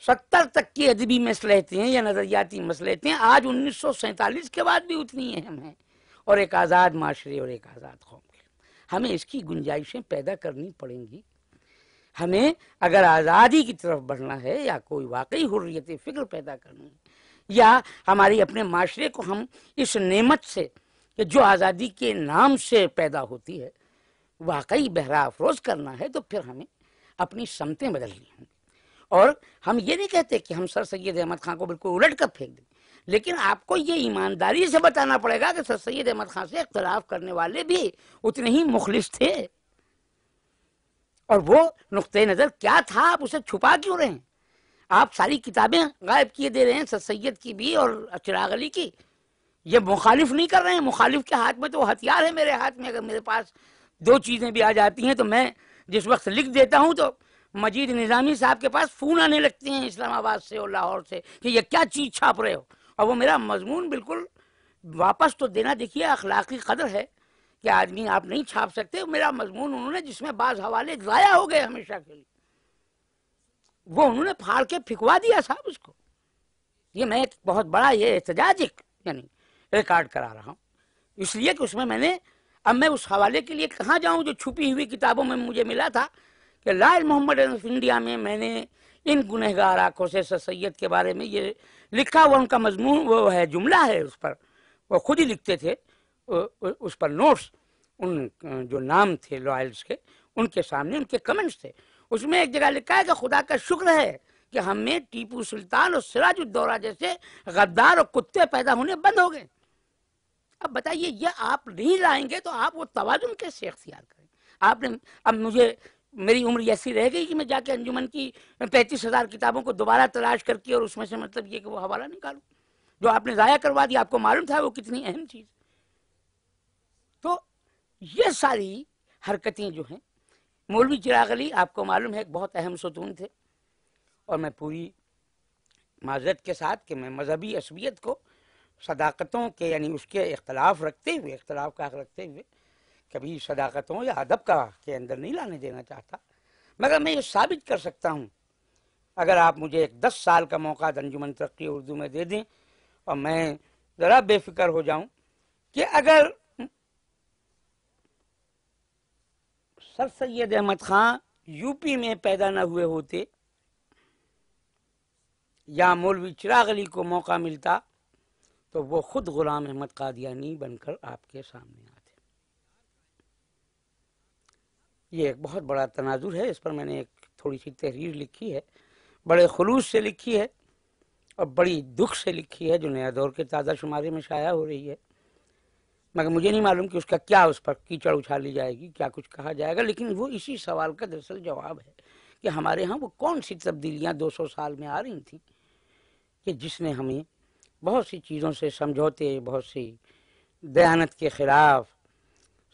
ستر تک کی ادبی مسلحتیں ہیں یا نظریاتی مسلحتیں آج انیس سو سینتالیس کے بعد بھی اتنی اہم ہیں اور ایک آزاد معاشرے اور ایک آزاد قوم ہمیں اس کی گنجائشیں پیدا کرنی پڑیں گی ہمیں اگر آزادی کی طرف بڑھنا ہے یا کوئی واقعی حریت فکر پیدا کرنی ہے یا ہماری اپنے معاشرے کو ہم اس نعمت سے کہ جو آزادی کے نام سے پیدا ہوتی ہے واقعی بہرا افروز کرنا ہے تو پھر ہمیں اپنی سمتیں بدلنی ہوں گی اور ہم یہ نہیں کہتے کہ ہم سر سید احمد خان کو بالکل الٹ کر پھینک دیں لیکن آپ کو یہ ایمانداری سے بتانا پڑے گا کہ سر سید احمد خان سے اختلاف کرنے والے بھی اتنے ہی مخلص تھے اور وہ نقطہ نظر کیا تھا آپ اسے چھپا کیوں رہے ہیں آپ ساری کتابیں غائب کیے دے رہے ہیں سر سید کی بھی اور چراغ علی کی یہ مخالف نہیں کر رہے ہیں مخالف کے ہاتھ میں تو ہتھیار ہے میرے ہاتھ میں اگر میرے پاس دو چیزیں بھی آ جاتی ہیں تو میں جس وقت لکھ دیتا ہوں تو مجید نظامی صاحب کے پاس فون آنے لگتے ہیں اسلام آباد سے اور لاہور سے کہ یہ کیا چیز چھاپ رہے ہو اور وہ میرا مضمون بالکل واپس تو دینا دیکھیے اخلاقی قدر ہے کہ آدمی آپ نہیں چھاپ سکتے میرا مضمون انہوں نے جس میں بعض حوالے ضائع ہو گئے ہمیشہ کے لیے وہ انہوں نے پھاڑ کے پھکوا دیا صاحب اس کو یہ میں ایک بہت بڑا یہ احتجاج یعنی ریکارڈ کرا رہا ہوں اس لیے کہ اس میں میں نے اب میں اس حوالے کے لیے کہاں جاؤں جو چھپی ہوئی کتابوں میں مجھے ملا تھا کہ لال محمد انڈیا میں میں نے ان گنہ گار سے سید کے بارے میں یہ لکھا ہوا ان کا مضمون وہ ہے جملہ ہے اس پر وہ خود ہی لکھتے تھے اس پر نوٹس ان جو نام تھے لوائلس کے ان کے سامنے ان کے کمنٹس تھے اس میں ایک جگہ لکھا ہے کہ خدا کا شکر ہے کہ ہمیں ٹیپو سلطان اور سراج الدورہ جیسے غدار اور کتے پیدا ہونے بند ہو گئے اب بتائیے یہ آپ نہیں لائیں گے تو آپ وہ توازن کیسے اختیار کریں آپ نے اب مجھے میری عمر ایسی رہ گئی کہ میں جا کے انجمن کی پینتیس ہزار کتابوں کو دوبارہ تلاش کر کی اور اس میں سے مطلب یہ کہ وہ حوالہ نکالوں جو آپ نے ضائع کروا دیا آپ کو معلوم تھا وہ کتنی اہم چیز ہے یہ ساری حرکتیں جو ہیں مولوی چراغ علی آپ کو معلوم ہے ایک بہت اہم ستون تھے اور میں پوری معذرت کے ساتھ کہ میں مذہبی عصبیت کو صداقتوں کے یعنی اس کے اختلاف رکھتے ہوئے اختلاف کا حق رکھتے ہوئے کبھی صداقتوں یا ادب کا کے اندر نہیں لانے دینا چاہتا مگر میں یہ ثابت کر سکتا ہوں اگر آپ مجھے ایک دس سال کا موقع انجمن ترقی اردو میں دے دیں اور میں ذرا بے فکر ہو جاؤں کہ اگر sir Syed Ahmad Khan U P میں پیدا نہ ہوئے ہوتے یا مولوی چراغ علی کو موقع ملتا تو وہ خود غلام احمد قادیانی بن کر آپ کے سامنے آتے یہ ایک بہت بڑا تناظر ہے اس پر میں نے ایک تھوڑی سی تحریر لکھی ہے بڑے خلوص سے لکھی ہے اور بڑی دکھ سے لکھی ہے جو نیا دور کے تازہ شماری میں شائع ہو رہی ہے مگر مجھے نہیں معلوم کہ اس کا کیا اس پر کیچڑ اچھالی جائے گی کیا کچھ کہا جائے گا لیکن وہ اسی سوال کا دراصل جواب ہے کہ ہمارے ہاں وہ کون سی تبدیلیاں دو سو سال میں آ رہی تھیں کہ جس نے ہمیں بہت سی چیزوں سے سمجھوتے بہت سی دیانت کے خلاف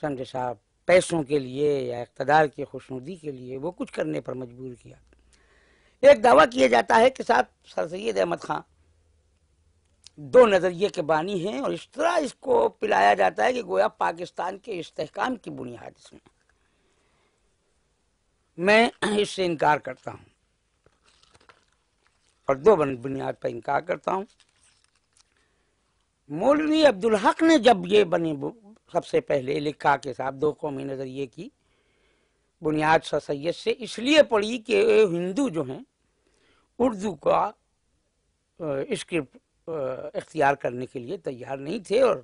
سمجھے صاحب پیسوں کے لیے یا اقتدار کے خوشنودی کے لیے وہ کچھ کرنے پر مجبور کیا ایک دعویٰ کیا جاتا ہے کہ صاحب سر سید احمد خان دو نظریے کے بانی ہیں اور اس طرح اس کو پلایا جاتا ہے کہ گویا پاکستان کے استحکام کی بنیاد اس میں میں اس سے انکار کرتا ہوں اور دو بنیاد پر انکار کرتا ہوں مولوی عبدالحق نے جب یہ بنی سب سے پہلے لکھا کے ساتھ دو قومی نظریے کی بنیاد سر سید سے اس لیے پڑھی کہ ہندو جو ہیں اردو کا اسکرپٹ اختیار کرنے کے لیے تیار نہیں تھے اور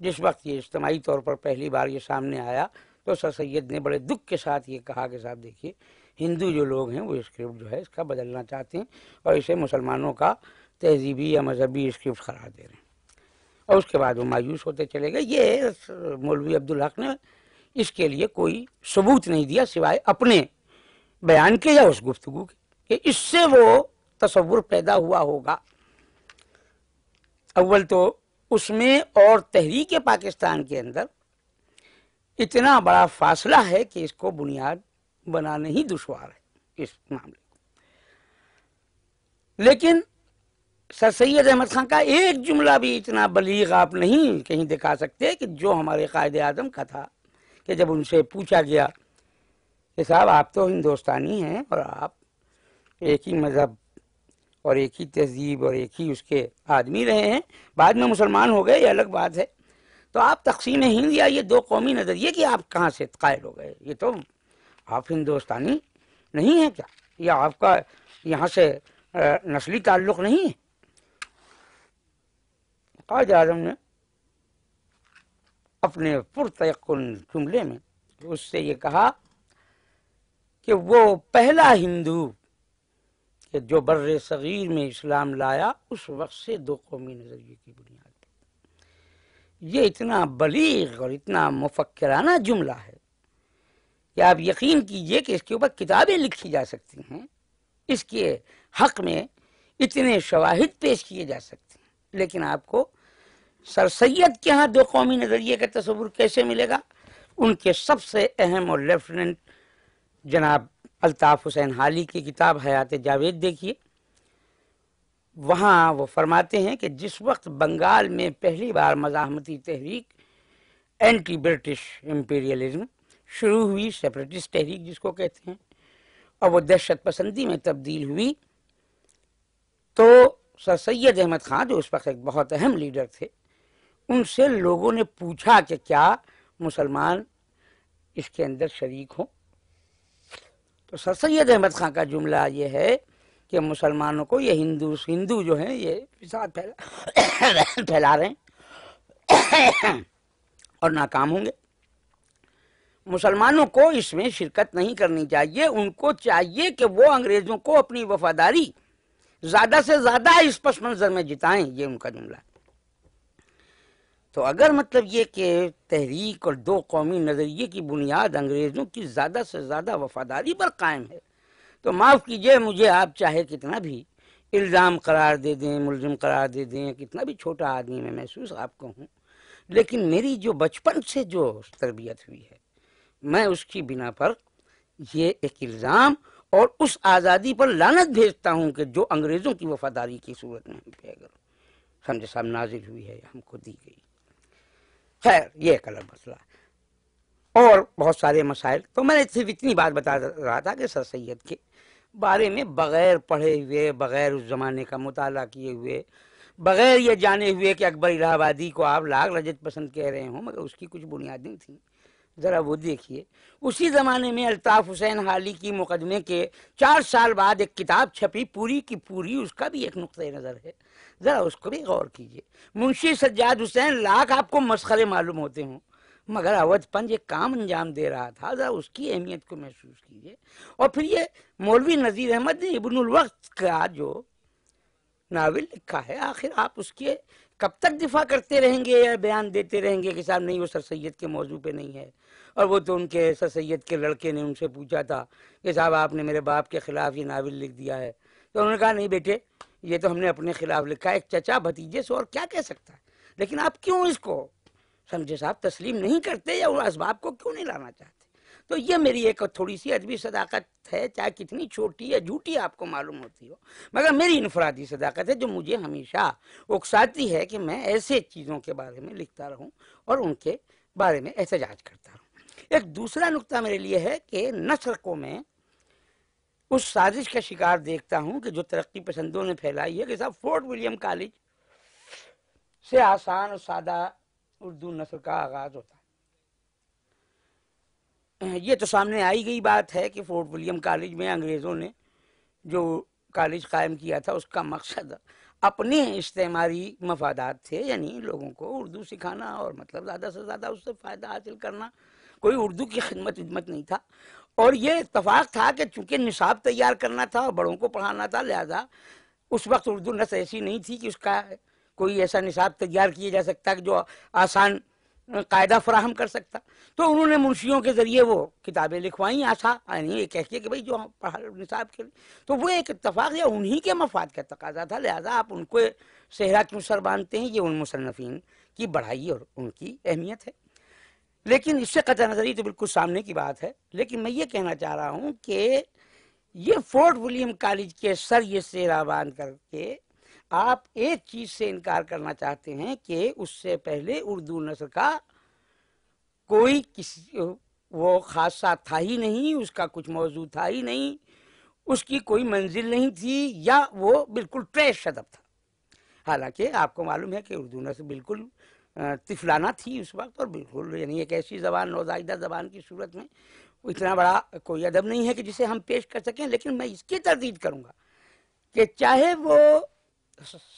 جس وقت یہ اجتماعی طور پر پہلی بار یہ سامنے آیا تو سر سید نے بڑے دکھ کے ساتھ یہ کہا کہ صاحب دیکھیے ہندو جو لوگ ہیں وہ اسکرپٹ جو ہے اس کا بدلنا چاہتے ہیں اور اسے مسلمانوں کا تہذیبی یا مذہبی اسکرپٹ قرار دے رہے ہیں اور اس کے بعد وہ مایوس ہوتے چلے گئے یہ مولوی عبدالحق نے اس کے لیے کوئی ثبوت نہیں دیا سوائے اپنے بیان کے یا اس گفتگو کے کہ اس سے وہ تصور پیدا ہوا ہوگا اول تو اس میں اور تحریک پاکستان کے اندر اتنا بڑا فاصلہ ہے کہ اس کو بنیاد بنانے ہی دشوار ہے اس معاملے کو لیکن سر سید احمد خان کا ایک جملہ بھی اتنا بلیغ آپ نہیں کہیں دکھا سکتے کہ جو ہمارے قائد اعظم کا تھا کہ جب ان سے پوچھا گیا کہ صاحب آپ تو ہندوستانی ہیں اور آپ ایک ہی مذہب اور ایک ہی تہذیب اور ایک ہی اس کے آدمی رہے ہیں بعد میں مسلمان ہو گئے یہ الگ بات ہے تو آپ تقسیم ہند یا یہ دو قومی نظریے کہ آپ کہاں سے قائل ہو گئے یہ تو آپ ہندوستانی نہیں ہیں کیا یا آپ کا یہاں سے نسلی تعلق نہیں ہے قائد اعظم نے اپنے پرتقن جملے میں اس سے یہ کہا کہ وہ پہلا ہندو کہ جو بر صغیر میں اسلام لایا اس وقت سے دو قومی نظریے کی بنیاد پر یہ اتنا بلیغ اور اتنا مفکرانہ جملہ ہے کہ آپ یقین کیجئے کہ اس کے اوپر کتابیں لکھی جا سکتی ہیں اس کے حق میں اتنے شواہد پیش کیے جا سکتے ہیں لیکن آپ کو سر سید کے ہاں دو قومی نظریے کا تصور کیسے ملے گا ان کے سب سے اہم اور لیفٹیننٹ جناب الطاف حسین حالی کی کتاب حیات جاوید دیکھیے وہاں وہ فرماتے ہیں کہ جس وقت بنگال میں پہلی بار مزاحمتی تحریک اینٹی برٹش امپیریلزم شروع ہوئی سپریٹس تحریک جس کو کہتے ہیں اور وہ دہشت پسندی میں تبدیل ہوئی تو سر سید احمد خان جو اس وقت ایک بہت اہم لیڈر تھے ان سے لوگوں نے پوچھا کہ کیا مسلمان اس کے اندر شریک ہوں تو سر سید احمد خان کا جملہ یہ ہے کہ مسلمانوں کو یہ ہندو ہندو جو ہیں یہ فساد پھیلا پھیلا رہے ہیں اور ناکام ہوں گے مسلمانوں کو اس میں شرکت نہیں کرنی چاہیے ان کو چاہیے کہ وہ انگریزوں کو اپنی وفاداری زیادہ سے زیادہ اس پس منظر میں جتائیں یہ ان کا جملہ ہے تو اگر مطلب یہ کہ تحریک اور دو قومی نظریے کی بنیاد انگریزوں کی زیادہ سے زیادہ وفاداری پر قائم ہے تو معاف کیجئے مجھے آپ چاہے کتنا بھی الزام قرار دے دیں ملزم قرار دے دیں کتنا بھی چھوٹا آدمی میں محسوس آپ کو ہوں لیکن میری جو بچپن سے جو تربیت ہوئی ہے میں اس کی بنا پر یہ ایک الزام اور اس آزادی پر لانت بھیجتا ہوں کہ جو انگریزوں کی وفاداری کی صورت میں ہم اگر کر سمجھے صاحب نازل ہوئی ہے ہم کو دی گئی خیر یہ ایک الگ مسئلہ ہے اور بہت سارے مسائل تو میں نے صرف اتنی بات بتا رہا تھا کہ سر سید کے بارے میں بغیر پڑھے ہوئے بغیر اس زمانے کا مطالعہ کیے ہوئے بغیر یہ جانے ہوئے کہ اکبر الہ آبادی کو آپ لاگ رجت پسند کہہ رہے ہوں مگر اس کی کچھ بنیادیں تھیں ذرا وہ دیکھیے اسی زمانے میں الطاف حسین حالی کی مقدمے کے چار سال بعد ایک کتاب چھپی پوری کی پوری اس کا بھی ایک نقطۂ نظر ہے ذرا اس کو بھی غور کیجیے منشی سجاد حسین لاکھ آپ کو مسخرے معلوم ہوتے ہوں مگر اودھ پنج ایک کام انجام دے رہا تھا ذرا اس کی اہمیت کو محسوس کیجیے اور پھر یہ مولوی نذیر احمد نے ابن الوقت کا جو ناول لکھا ہے آخر آپ اس کے کب تک دفاع کرتے رہیں گے یا بیان دیتے رہیں گے کہ صاحب نہیں وہ سر سید کے موضوع پہ نہیں ہے اور وہ تو ان کے سر سید کے لڑکے نے ان سے پوچھا تھا کہ صاحب آپ نے میرے باپ کے خلاف یہ ناول لکھ دیا ہے تو انہوں نے کہا نہیں بیٹے یہ تو ہم نے اپنے خلاف لکھا ایک چچا بھتیجے سے اور کیا کہہ سکتا ہے لیکن آپ کیوں اس کو سمجھے صاحب تسلیم نہیں کرتے یا وہ اسباب کو کیوں نہیں لانا چاہتے تو یہ میری ایک تھوڑی سی ادبی صداقت ہے چاہے کتنی چھوٹی یا جھوٹی آپ کو معلوم ہوتی ہو مگر میری انفرادی صداقت ہے جو مجھے ہمیشہ اکساتی ہے کہ میں ایسے چیزوں کے بارے میں لکھتا رہوں اور ان کے بارے میں احتجاج کرتا رہوں ایک دوسرا نقطہ میرے لیے ہے کہ نثر کو میں اس سازش کا شکار دیکھتا ہوں کہ جو ترقی پسندوں نے پھیلائی ہے کہ صاحب فورٹ ولیم کالج سے آسان اور سادہ اردو نثر کا آغاز ہوتا ہے یہ تو سامنے آئی گئی بات ہے کہ فورٹ ولیم کالج میں انگریزوں نے جو کالج قائم کیا تھا اس کا مقصد اپنے استعماری مفادات تھے یعنی لوگوں کو اردو سکھانا اور مطلب زیادہ سے زیادہ اس سے فائدہ حاصل کرنا کوئی اردو کی خدمت خدمت نہیں تھا اور یہ اتفاق تھا کہ چونکہ نصاب تیار کرنا تھا اور بڑوں کو پڑھانا تھا لہذا اس وقت اردو نثر ایسی نہیں تھی کہ اس کا کوئی ایسا نصاب تیار کیا جا سکتا کہ جو آسان قاعدہ فراہم کر سکتا تو انہوں نے منشیوں کے ذریعے وہ کتابیں لکھوائیں آسا یعنی یہ کہہ کے کہ بھائی جو پڑھا نصاب کے لیے تو وہ ایک اتفاق یا انہی کے مفاد کا تقاضا تھا لہذا آپ ان کو صحرا کیوں سر باندھتے ہیں یہ ان مصنفین کی بڑھائی اور ان کی اہمیت ہے لیکن اس سے نظر نظریہ تو بالکل سامنے کی بات ہے لیکن میں یہ کہنا چاہ رہا ہوں کہ یہ فورٹ ولیم کالج کے سر یہ سیرا باندھ کر کے آپ ایک چیز سے انکار کرنا چاہتے ہیں کہ اس سے پہلے اردو نثر کا کوئی کسی وہ خاصہ تھا ہی نہیں اس کا کچھ موضوع تھا ہی نہیں اس کی کوئی منزل نہیں تھی یا وہ بالکل ٹریش ادب تھا حالانکہ آپ کو معلوم ہے کہ اردو نثر بالکل تفلانہ تھی اس وقت اور بالکل یعنی ایک ایسی زبان نوزائیدہ زبان کی صورت میں اتنا بڑا کوئی ادب نہیں ہے کہ جسے ہم پیش کر سکیں لیکن میں اس کی تردید کروں گا کہ چاہے وہ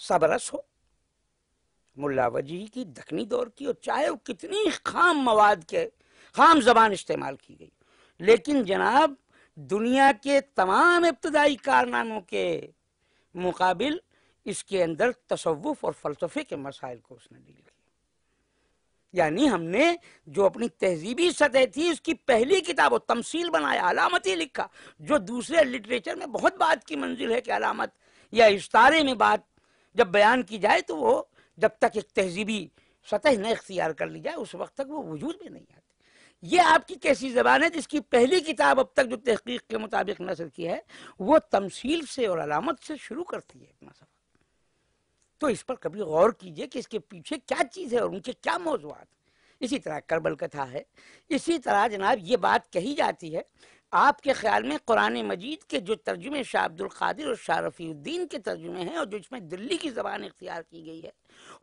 صبرس ہو ملا وجی کی دکنی دور کی اور چاہے وہ کتنی خام مواد کے خام زبان استعمال کی گئی لیکن جناب دنیا کے تمام ابتدائی کارناموں کے مقابل اس کے اندر تصوف اور فلسفے کے مسائل کو اس نے ڈیلی یعنی ہم نے جو اپنی تہذیبی سطح تھی اس کی پہلی کتاب وہ تمثیل بنایا علامت ہی لکھا جو دوسرے لٹریچر میں بہت بات کی منزل ہے کہ علامت یا اشتارے میں بات جب بیان کی جائے تو وہ جب تک ایک تہذیبی سطح نہ اختیار کر لی جائے اس وقت تک وہ وجود میں نہیں آتی یہ آپ کی کیسی زبان ہے جس کی پہلی کتاب اب تک جو تحقیق کے مطابق نثر کی ہے وہ تمثیل سے اور علامت سے شروع کرتی ہے اپنا سفر تو اس پر کبھی غور کیجئے کہ اس کے پیچھے کیا چیز ہے اور ان کے کیا موضوعات اسی طرح کربل کتھا ہے اسی طرح جناب یہ بات کہی جاتی ہے آپ کے خیال میں قرآن مجید کے جو ترجمے شاہ عبد القادر اور رفیع الدین کے ترجمے ہیں اور جو اس میں دلی کی زبان اختیار کی گئی ہے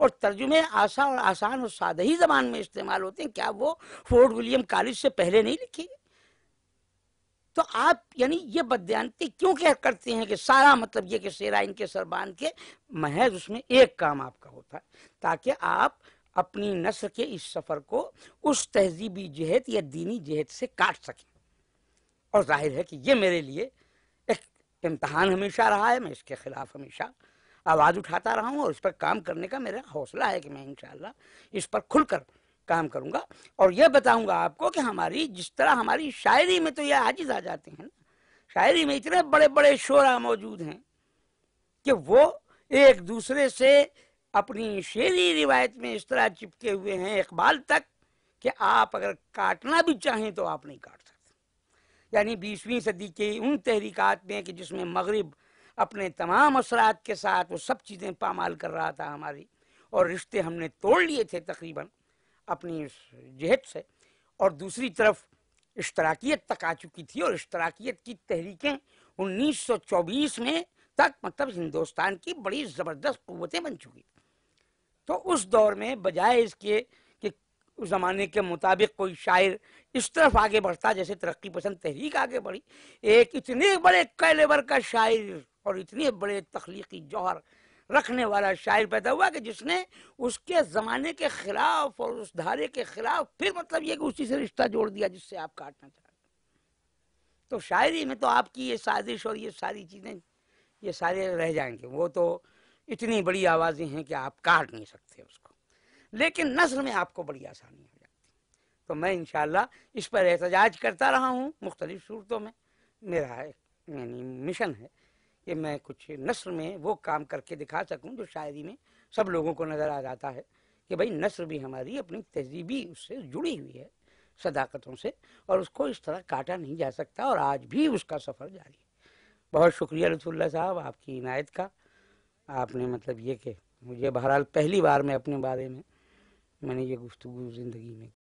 اور ترجمے آسان اور آسان اور سادہی زبان میں استعمال ہوتے ہیں کیا وہ فورٹ ولیم کالج سے پہلے نہیں لکھے تو آپ یعنی یہ بدیانتی کیوں کیا کرتے ہیں کہ سارا مطلب یہ کہ سیرا ان کے سربان کے محض اس میں ایک کام آپ کا ہوتا ہے تاکہ آپ اپنی نثر کے اس سفر کو اس تہذیبی جہت یا دینی جہت سے کاٹ سکیں اور ظاہر ہے کہ یہ میرے لیے ایک امتحان ہمیشہ رہا ہے میں اس کے خلاف ہمیشہ آواز اٹھاتا رہا ہوں اور اس پر کام کرنے کا میرا حوصلہ ہے کہ میں انشاءاللہ اس پر کھل کر کام کروں گا اور یہ بتاؤں گا آپ کو کہ ہماری جس طرح ہماری شاعری میں تو یہ عاجز آ جاتے ہیں نا شاعری میں اتنے بڑے بڑے شعرا موجود ہیں کہ وہ ایک دوسرے سے اپنی شعری روایت میں اس طرح چپکے ہوئے ہیں اقبال تک کہ آپ اگر کاٹنا بھی چاہیں تو آپ نہیں کاٹ سکتے یعنی بیسویں صدی کے ان تحریکات میں کہ جس میں مغرب اپنے تمام اثرات کے ساتھ وہ سب چیزیں پامال کر رہا تھا ہماری اور رشتے ہم نے توڑ لیے تھے تقریباً اپنی جہت سے اور دوسری طرف اشتراکیت تک آ چکی تھی اور اشتراکیت کی تحریکیں انیس سو چوبیس میں تک مطلب ہندوستان کی بڑی زبردست قوتیں بن چکی تو اس دور میں بجائے اس کے کہ زمانے کے مطابق کوئی شاعر اس طرف آگے بڑھتا جیسے ترقی پسند تحریک آگے بڑھی ایک اتنے بڑے کیلیور کا شاعر اور اتنے بڑے تخلیقی جوہر رکھنے والا شاعر پیدا ہوا کہ جس نے اس کے زمانے کے خلاف اور اس دھارے کے خلاف پھر مطلب یہ کہ اسی سے رشتہ جوڑ دیا جس سے آپ کاٹنا چاہتے تو شاعری میں تو آپ کی یہ سازش اور یہ ساری چیزیں یہ سارے رہ جائیں گے وہ تو اتنی بڑی آوازیں ہیں کہ آپ کاٹ نہیں سکتے اس کو لیکن نثر میں آپ کو بڑی آسانی ہو جاتی تو میں انشاءاللہ اس پر احتجاج کرتا رہا ہوں مختلف صورتوں میں میرا یعنی مشن ہے کہ میں کچھ نثر میں وہ کام کر کے دکھا سکوں جو شاعری میں سب لوگوں کو نظر آ جاتا ہے کہ بھائی نثر بھی ہماری اپنی تہذیبی اس سے جڑی ہوئی ہے صداقتوں سے اور اس کو اس طرح کاٹا نہیں جا سکتا اور آج بھی اس کا سفر جاری ہے بہت شکریہ رسول اللہ صاحب آپ کی عنایت کا آپ نے مطلب یہ کہ مجھے بہرحال پہلی بار میں اپنے بارے میں میں نے یہ گفتگو زندگی میں